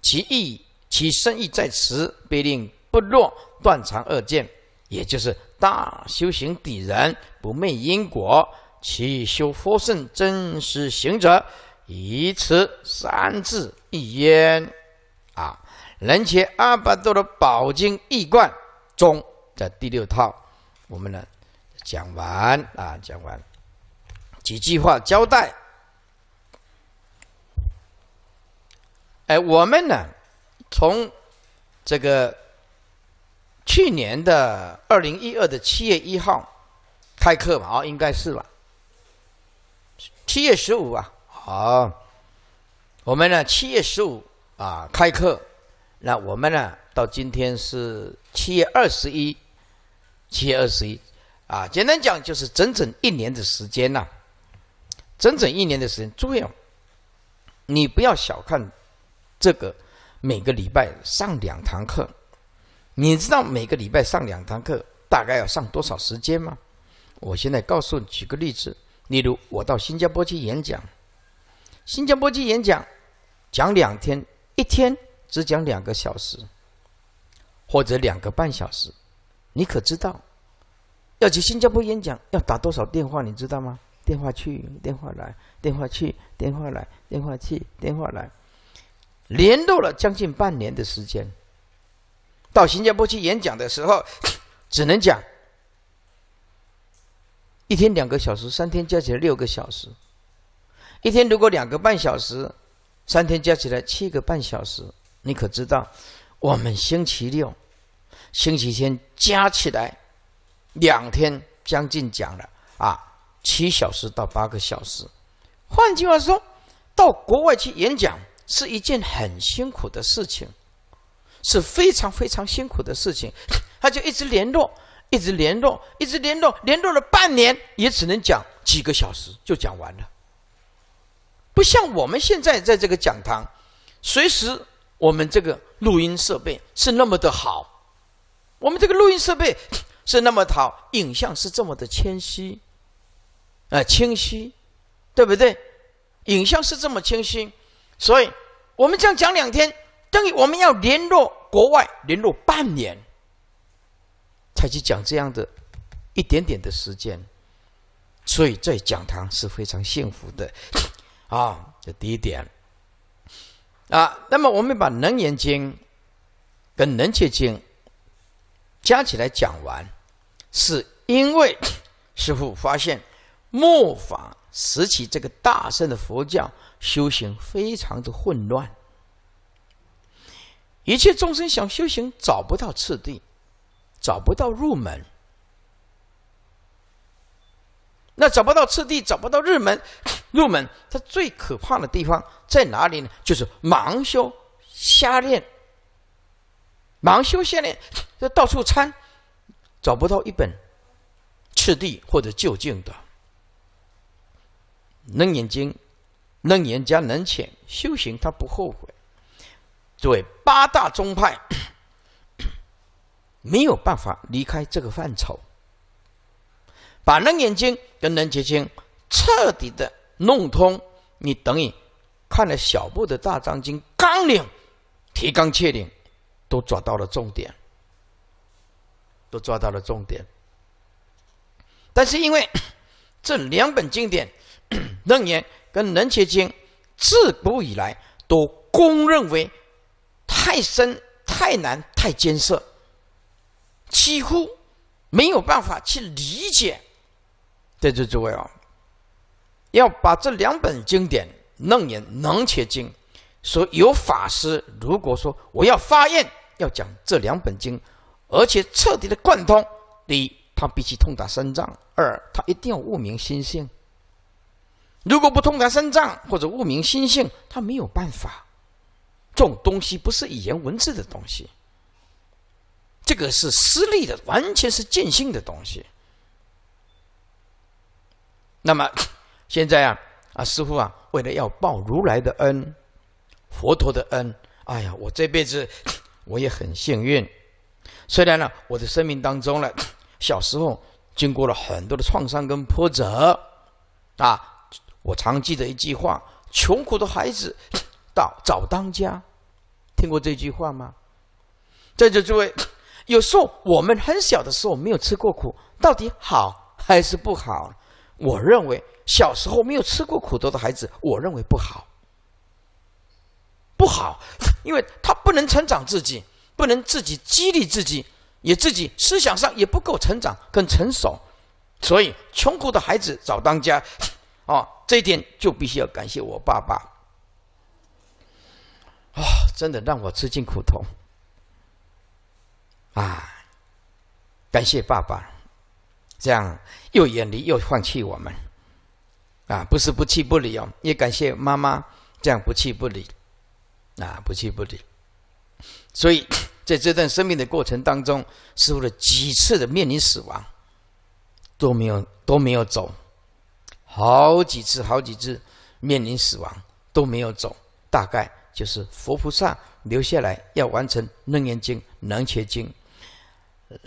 其意其深意在此，必定不落断常二见，也就是大修行底人不昧因果，其修佛圣真实行者，以此三字一言，啊，人严二百多的宝经一贯中，在第六套，我们呢讲完啊，讲完几句话交代，哎，我们呢。从这个去年的二零一二的七月一号开课嘛，啊，应该是吧？七月十五啊，好，我们呢七月十五啊开课，那我们呢到今天是七月二十一，七月二十一啊，简单讲就是整整一年的时间呐，整整一年的时间，注意，你不要小看这个。每个礼拜上两堂课，你知道每个礼拜上两堂课大概要上多少时间吗？我现在告诉，你举个例子，例如我到新加坡去演讲，新加坡去演讲，讲两天，一天只讲两个小时，或者两个半小时，你可知道要去新加坡演讲要打多少电话？你知道吗？电话去，电话来，电话去，电话来，电话去，电话来。连录了将近半年的时间。到新加坡去演讲的时候，只能讲一天两个小时，三天加起来六个小时。一天如果两个半小时，三天加起来七个半小时。你可知道，我们星期六、星期天加起来两天将近讲了啊，七小时到八个小时。换句话说，到国外去演讲。是一件很辛苦的事情，是非常非常辛苦的事情。他就一直联络，一直联络，一直联络，联络了半年，也只能讲几个小时就讲完了。不像我们现在在这个讲堂，随时我们这个录音设备是那么的好，我们这个录音设备 是那么好，影像是这么的清晰，啊，清晰，对不对？影像是这么清晰。所以，我们这样讲两天，等于我们要联络国外，联络半年，才去讲这样的，一点点的时间。所以在讲堂是非常幸福的，啊，这第一点。啊，那么我们把《能言经》跟《能切经》加起来讲完，是因为 师父发现末法时期这个大圣的佛教。修行非常的混乱，一切众生想修行，找不到次第，找不到入门。那找不到次第，找不到日门、入门，它最可怕的地方在哪里呢？就是盲修瞎练，盲修瞎练，就到处参，找不到一本次第或者就近的，楞眼睛。楞严加楞浅修行，他不后悔。作为八大宗派，没有办法离开这个范畴，把楞严经跟楞伽经彻底的弄通，你等于看了小部的大藏经纲领、提纲挈领，都抓到了重点，都抓到了重点。但是因为 这两本经典 楞严。跟《能切经》自古以来都公认为太深、太难、太艰涩，几乎没有办法去理解。在这诸位啊，要把这两本经典《楞严》《能切经》，所有法师如果说我要发愿要讲这两本经，而且彻底的贯通，第一，他必须通达三藏；二，他一定要悟明心性。如果不通达三藏或者悟明心性，他没有办法。这种东西不是语言文字的东西，这个是私利的，完全是见性的东西。那么 现在啊，啊师傅啊，为了要报如来的恩，佛陀的恩，哎呀，我这辈子 我也很幸运。虽然呢，我的生命当中呢，小时候经过了很多的创伤跟波折，啊。我常记得一句话：“穷苦的孩子，早早当家。”听过这句话吗？在座诸位，有时候我们很小的时候没有吃过苦，到底好还是不好？我认为，小时候没有吃过苦头的孩子，我认为不好，不好，因为他不能成长自己，不能自己激励自己，也自己思想上也不够成长跟成熟，所以穷苦的孩子早当家啊。这一点就必须要感谢我爸爸，啊，真的让我吃尽苦头，啊，感谢爸爸，这样又远离又放弃我们，啊，不是不弃不离哦，也感谢妈妈，这样不弃不离啊，不弃不离。所以在这段生命的过程当中，师傅的几次的面临死亡，都没有都没有走。好几次，好几次面临死亡都没有走，大概就是佛菩萨留下来要完成《楞严经》《楞伽经》。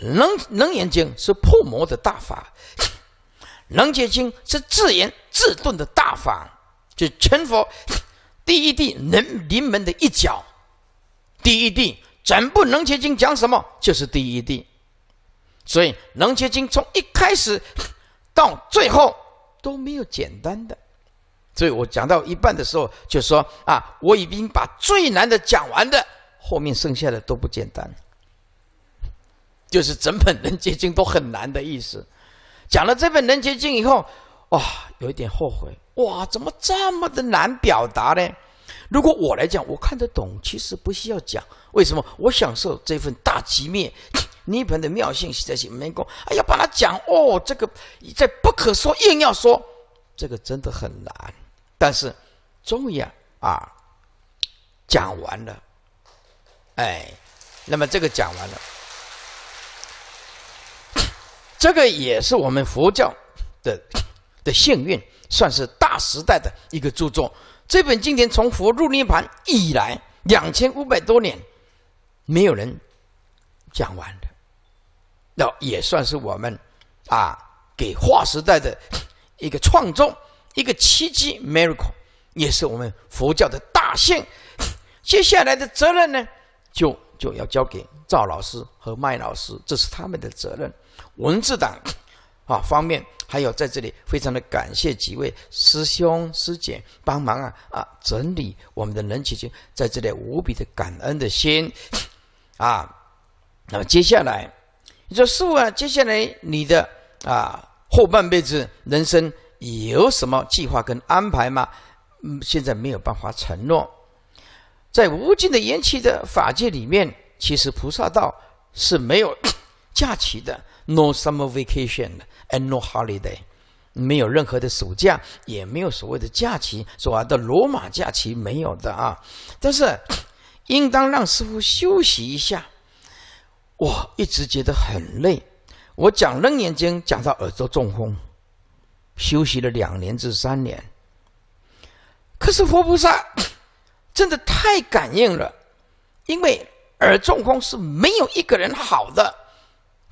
《楞楞严经》是破魔的大法，《楞伽经》是自言自顿的大法，就成佛 第一地能临门的一角。第一地整部《楞伽经》讲什么？就是第一地，所以《楞伽经》从一开始到最后。都没有简单的，所以我讲到一半的时候就说啊，我已经把最难的讲完的，后面剩下的都不简单，就是整本《能结经》都很难的意思。讲了这本《能结经》以后，哇，有一点后悔，哇，怎么这么的难表达呢？如果我来讲，我看得懂，其实不需要讲。为什么我享受这份大寂灭涅盘的妙性，在心没功？哎呀，把它讲哦，这个在不可说，硬要说，这个真的很难。但是终于啊啊，讲完了，哎，那么这个讲完了，这个也是我们佛教的 的幸运，算是大时代的一个著作。这本经典从佛入涅盘以来两千五百多年，没有人讲完的，那也算是我们啊给划时代的一个创造，一个奇迹 miracle，也是我们佛教的大幸。接下来的责任呢，就就要交给赵老师和麦老师，这是他们的责任，文字党啊，方面还有在这里，非常的感谢几位师兄师姐帮忙啊啊，整理我们的人气经，在这里无比的感恩的心啊。那么接下来，你说师傅啊，接下来你的啊后半辈子人生有什么计划跟安排吗？嗯，现在没有办法承诺。在无尽的延期的法界里面，其实菩萨道是没有 假期的，no summer vacation 的。a n u a l holiday，没有任何的暑假，也没有所谓的假期，所谓的罗马假期没有的啊。但是，应当让师傅休息一下。我一直觉得很累，我讲楞严经讲到耳朵中风，休息了两年至三年。可是佛菩萨真的太感应了，因为耳中风是没有一个人好的。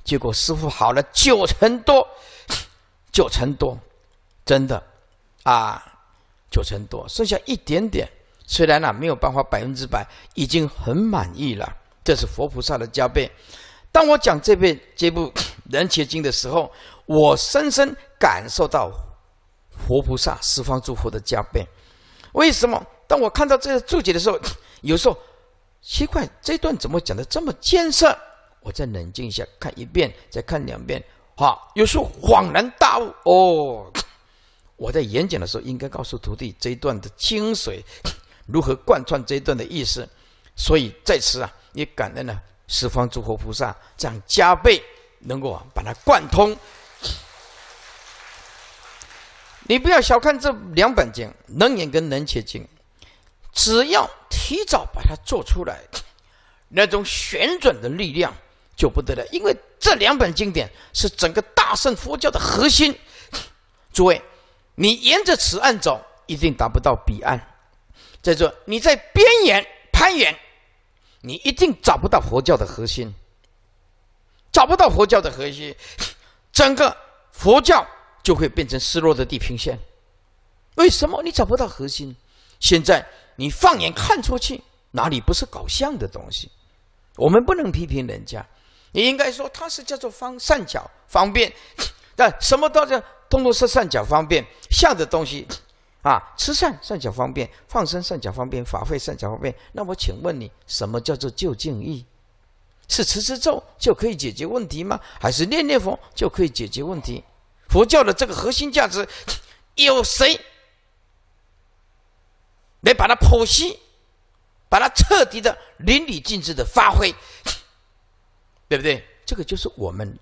结果师傅好了九成多，九成多，真的，啊，九成多，剩下一点点，虽然呢没有办法百分之百，已经很满意了。这是佛菩萨的加倍。当我讲这遍这部《人严经》的时候，我深深感受到佛菩萨、十方诸佛的加倍。为什么？当我看到这个注解的时候，有时候奇怪，这段怎么讲的这么艰涩？我再冷静一下，看一遍，再看两遍，好，有时候恍然大悟哦。我在演讲的时候，应该告诉徒弟这一段的精髓，如何贯穿这一段的意思。所以在此啊，也感恩呢，十方诸佛菩萨这样加倍能够把它贯通。你不要小看这两本经，能言跟能切经，只要提早把它做出来，那种旋转的力量。就不得了，因为这两本经典是整个大圣佛教的核心。诸位，你沿着此岸走，一定达不到彼岸；再说你在边沿攀援，你一定找不到佛教的核心。找不到佛教的核心，整个佛教就会变成失落的地平线。为什么你找不到核心？现在你放眼看出去，哪里不是搞象的东西？我们不能批评人家。你应该说它是叫做方善巧方便，但什么都叫通通是善巧方便，像的东西，啊，慈善善巧方便，放生善巧方便，法会善巧方便。那我请问你，什么叫做究竟义？是持持咒就可以解决问题吗？还是念念佛就可以解决问题？佛教的这个核心价值，有谁来把它剖析，把它彻底的淋漓尽致的发挥？对不对？这个就是我们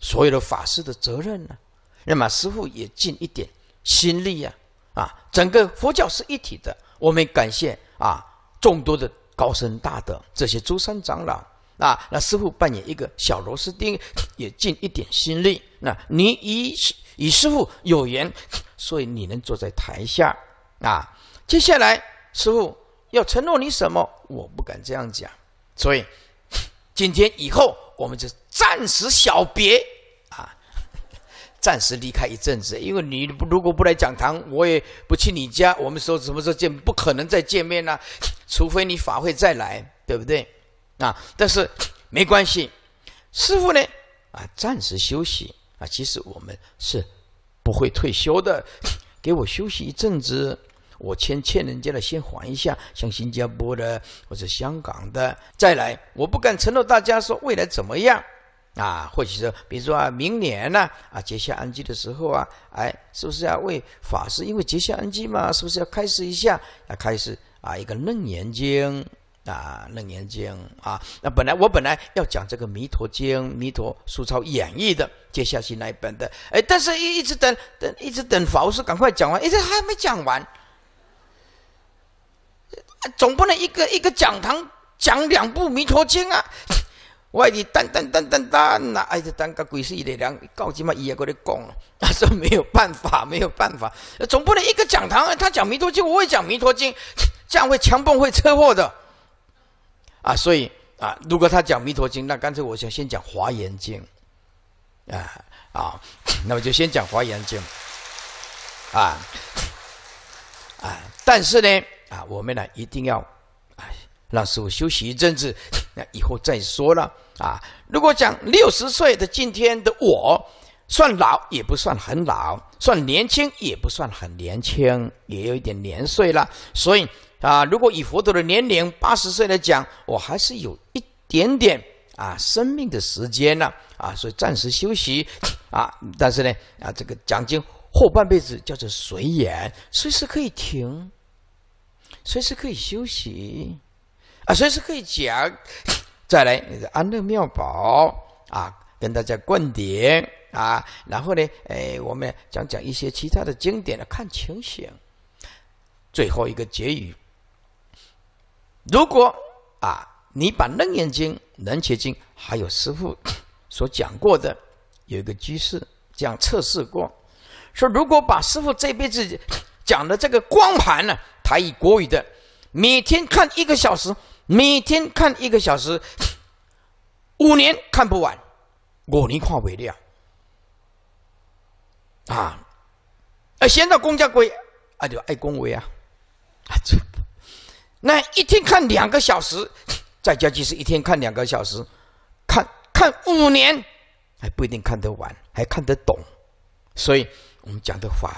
所有的法师的责任呢。那么师傅也尽一点心力呀，啊，整个佛教是一体的。我们感谢啊众多的高僧大德，这些诸山长老啊，那师傅扮演一个小螺丝钉，也尽一点心力。那你与与师傅有缘，所以你能坐在台下啊。接下来师傅要承诺你什么？我不敢这样讲，所以。今天以后，我们就暂时小别啊，暂时离开一阵子。因为你如果不来讲堂，我也不去你家。我们说什么时候见？不可能再见面了，除非你法会再来，对不对？啊，但是没关系，师傅呢？啊，暂时休息啊。其实我们是不会退休的，给我休息一阵子。我先欠人家的，先还一下。像新加坡的，或者香港的，再来，我不敢承诺大家说未来怎么样啊？或许说，比如说啊，明年呢，啊，结下安居的时候啊，哎，是不是要为法师，因为结下安居嘛，是不是要开始一下？要开始啊，一个楞严经啊，楞严经啊，那本来我本来要讲这个弥陀经、弥陀疏超演绎的，接下去那一本的，哎，但是一一直等等，一直等法师赶快讲完，一直还没讲完。总不能一个一个讲堂讲两部《弥陀经》啊！外地蛋蛋蛋蛋蛋呐，哎，这当个鬼事一点两搞鸡妈一过来讲，他说没有办法，没有办法，总不能一个讲堂他讲《弥陀经》，我也讲《弥陀经》，这样会强蹦会车祸的啊！所以啊，如果他讲《弥陀经》，那干脆我想先讲《华严经》啊啊，那么就先讲《华严经》啊啊，但是呢。啊，我们呢一定要啊让师傅休息一阵子，那以后再说了啊。如果讲六十岁的今天的我，算老也不算很老，算年轻也不算很年轻，也有一点年岁了。所以啊，如果以佛陀的年龄八十岁来讲，我还是有一点点啊生命的时间呢啊。所以暂时休息啊，但是呢啊，这个讲经后半辈子叫做随演，随时可以停。随时可以休息，啊，随时可以讲，再来安乐妙宝啊，跟大家灌点啊，然后呢，哎，我们讲讲一些其他的经典的，看情形。最后一个结语：如果啊，你把楞严经、楞伽经，还有师父 所讲过的，有一个居士这样测试过，说如果把师父这辈子讲的这个光盘呢？还以国语的，每天看一个小时，每天看一个小时，五年看不完，五年看不了，啊，啊，先到在公家贵，啊，就爱恭维啊，啊，那一天看两个小时，在家就是一天看两个小时，看看五年还不一定看得完，还看得懂，所以我们讲的话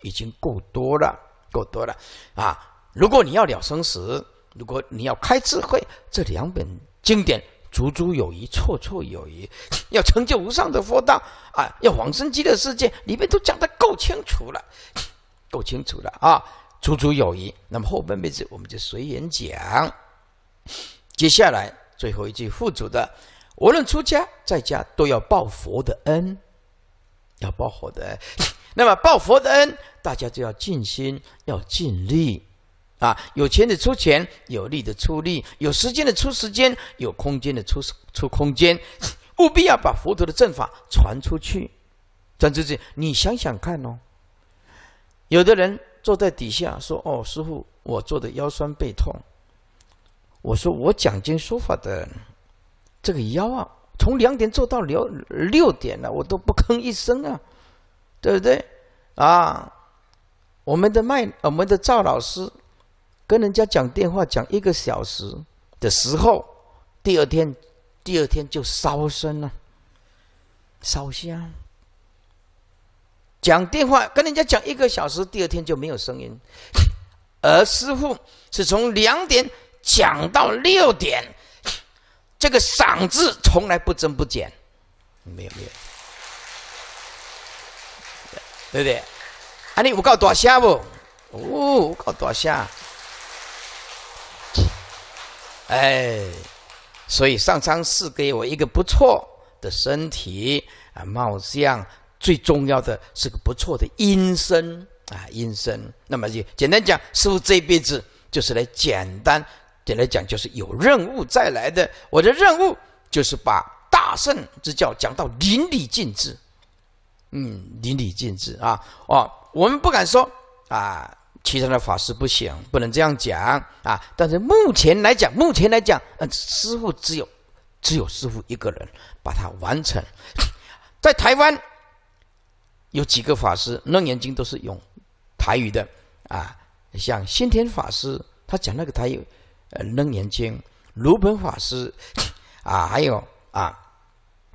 已经够多了。够多了，啊！如果你要了生死，如果你要开智慧，这两本经典足足有一，绰绰有余。要成就无上的佛道啊，要往生极乐世界，里面都讲得够清楚了，够清楚了啊！足足有余。那么后半辈子我们就随缘讲。接下来最后一句富足的，无论出家在家，都要报佛的恩，要报佛的。那么报佛的恩，大家就要尽心，要尽力，啊！有钱的出钱，有力的出力，有时间的出时间，有空间的出出空间，务必要把佛陀的正法传出去。张出去，你想想看哦。有的人坐在底下说：“哦，师傅，我坐的腰酸背痛。”我说：“我讲经说法的这个腰啊，从两点坐到了六点了，我都不吭一声啊。”对不对？啊，我们的麦，我们的赵老师跟人家讲电话讲一个小时的时候，第二天第二天就烧身了，烧香，讲电话跟人家讲一个小时，第二天就没有声音，而师傅是从两点讲到六点，这个嗓子从来不增不减，没有没有。对不对？啊，你我搞大声不？哦，我搞大声。哎，所以上苍赐给我一个不错的身体啊，貌相最重要的是个不错的音声啊，音声。那么就简单讲，师傅这一辈子就是来简单简单讲，就是有任务再来的。我的任务就是把大圣之教讲到淋漓尽致。嗯，淋漓尽致啊！哦，我们不敢说啊，其他的法师不行，不能这样讲啊。但是目前来讲，目前来讲，嗯，师傅只有，只有师傅一个人把它完成。在台湾，有几个法师楞严经都是用台语的啊，像先天法师他讲那个台语，呃，楞严经，卢本法师啊，还有啊，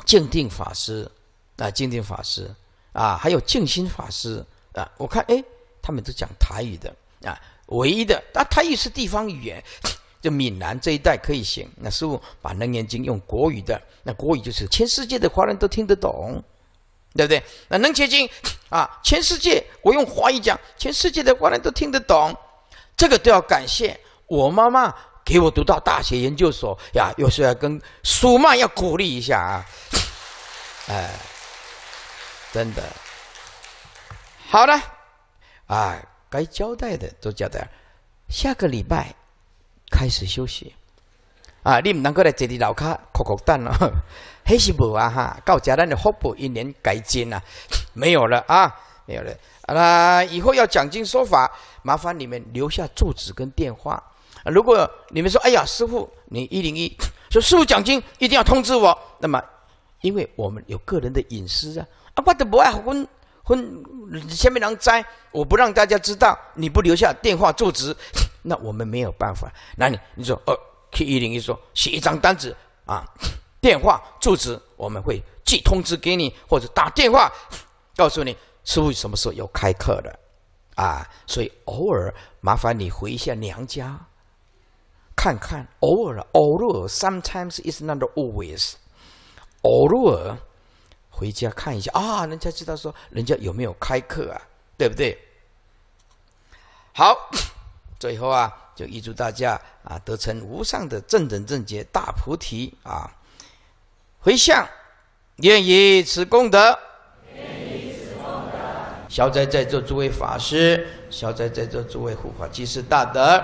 静定法师啊，静定法师。啊，还有静心法师啊，我看哎，他们都讲台语的啊，唯一的啊，台语是地方语言，就闽南这一带可以行。那师傅把《楞严经》用国语的，那国语就是全世界的华人都听得懂，对不对？那《楞伽经》啊，全世界我用华语讲，全世界的华人都听得懂，这个都要感谢我妈妈给我读到大学研究所呀。有时要跟苏曼要鼓励一下啊，哎。真的，好的，啊，该交代的都交代。下个礼拜开始休息啊！你唔能够来这里唠卡扣扣蛋了，还 是无啊哈？到家咱的福报一年改进了。没有了啊，没有了。那以后要奖金说法，麻烦你们留下住址跟电话。如果你们说，哎呀，师傅，你一零一说师傅奖金一定要通知我，那么因为我们有个人的隐私啊。我都不爱婚婚下面人摘，我不让大家知道，你不留下电话住址，那我们没有办法。那你你说，哦，K 一零一说写一张单子啊，电话住址，我们会寄通知给你，或者打电话告诉你师傅什么时候要开课的啊。所以偶尔麻烦你回一下娘家看看，偶尔偶尔，sometimes is not always 偶尔。回家看一下啊，人家知道说人家有没有开课啊，对不对？好，最后啊，就预祝大家啊得成无上的正等正觉大菩提啊，回向，愿以此功德，消灾在座诸位法师，消灾在座诸位护法，积世大德，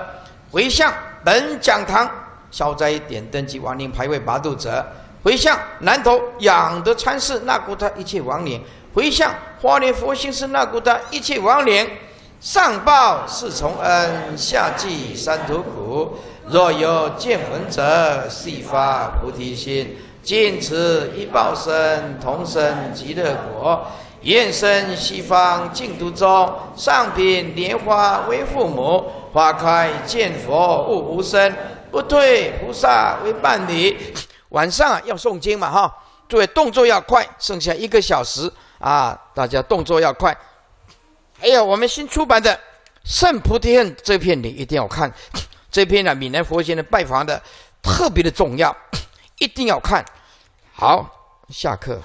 回向本讲堂，消灾点灯及亡灵牌位八度者。回向南头养德参事那古他一切亡灵，回向花莲佛心寺那古他一切亡灵。上报四重恩，下济三途苦。若有见闻者，悉发菩提心。尽此一报身，同生极乐国。愿生西方净土中，上品莲花为父母。花开见佛悟无生，不退菩萨为伴侣。晚上啊，要诵经嘛，哈！作位动作要快，剩下一个小时啊，大家动作要快。还有我们新出版的《圣菩提恨》这篇，你一定要看。这篇呢，闽南佛学的拜访的特别的重要，一定要看。好，下课。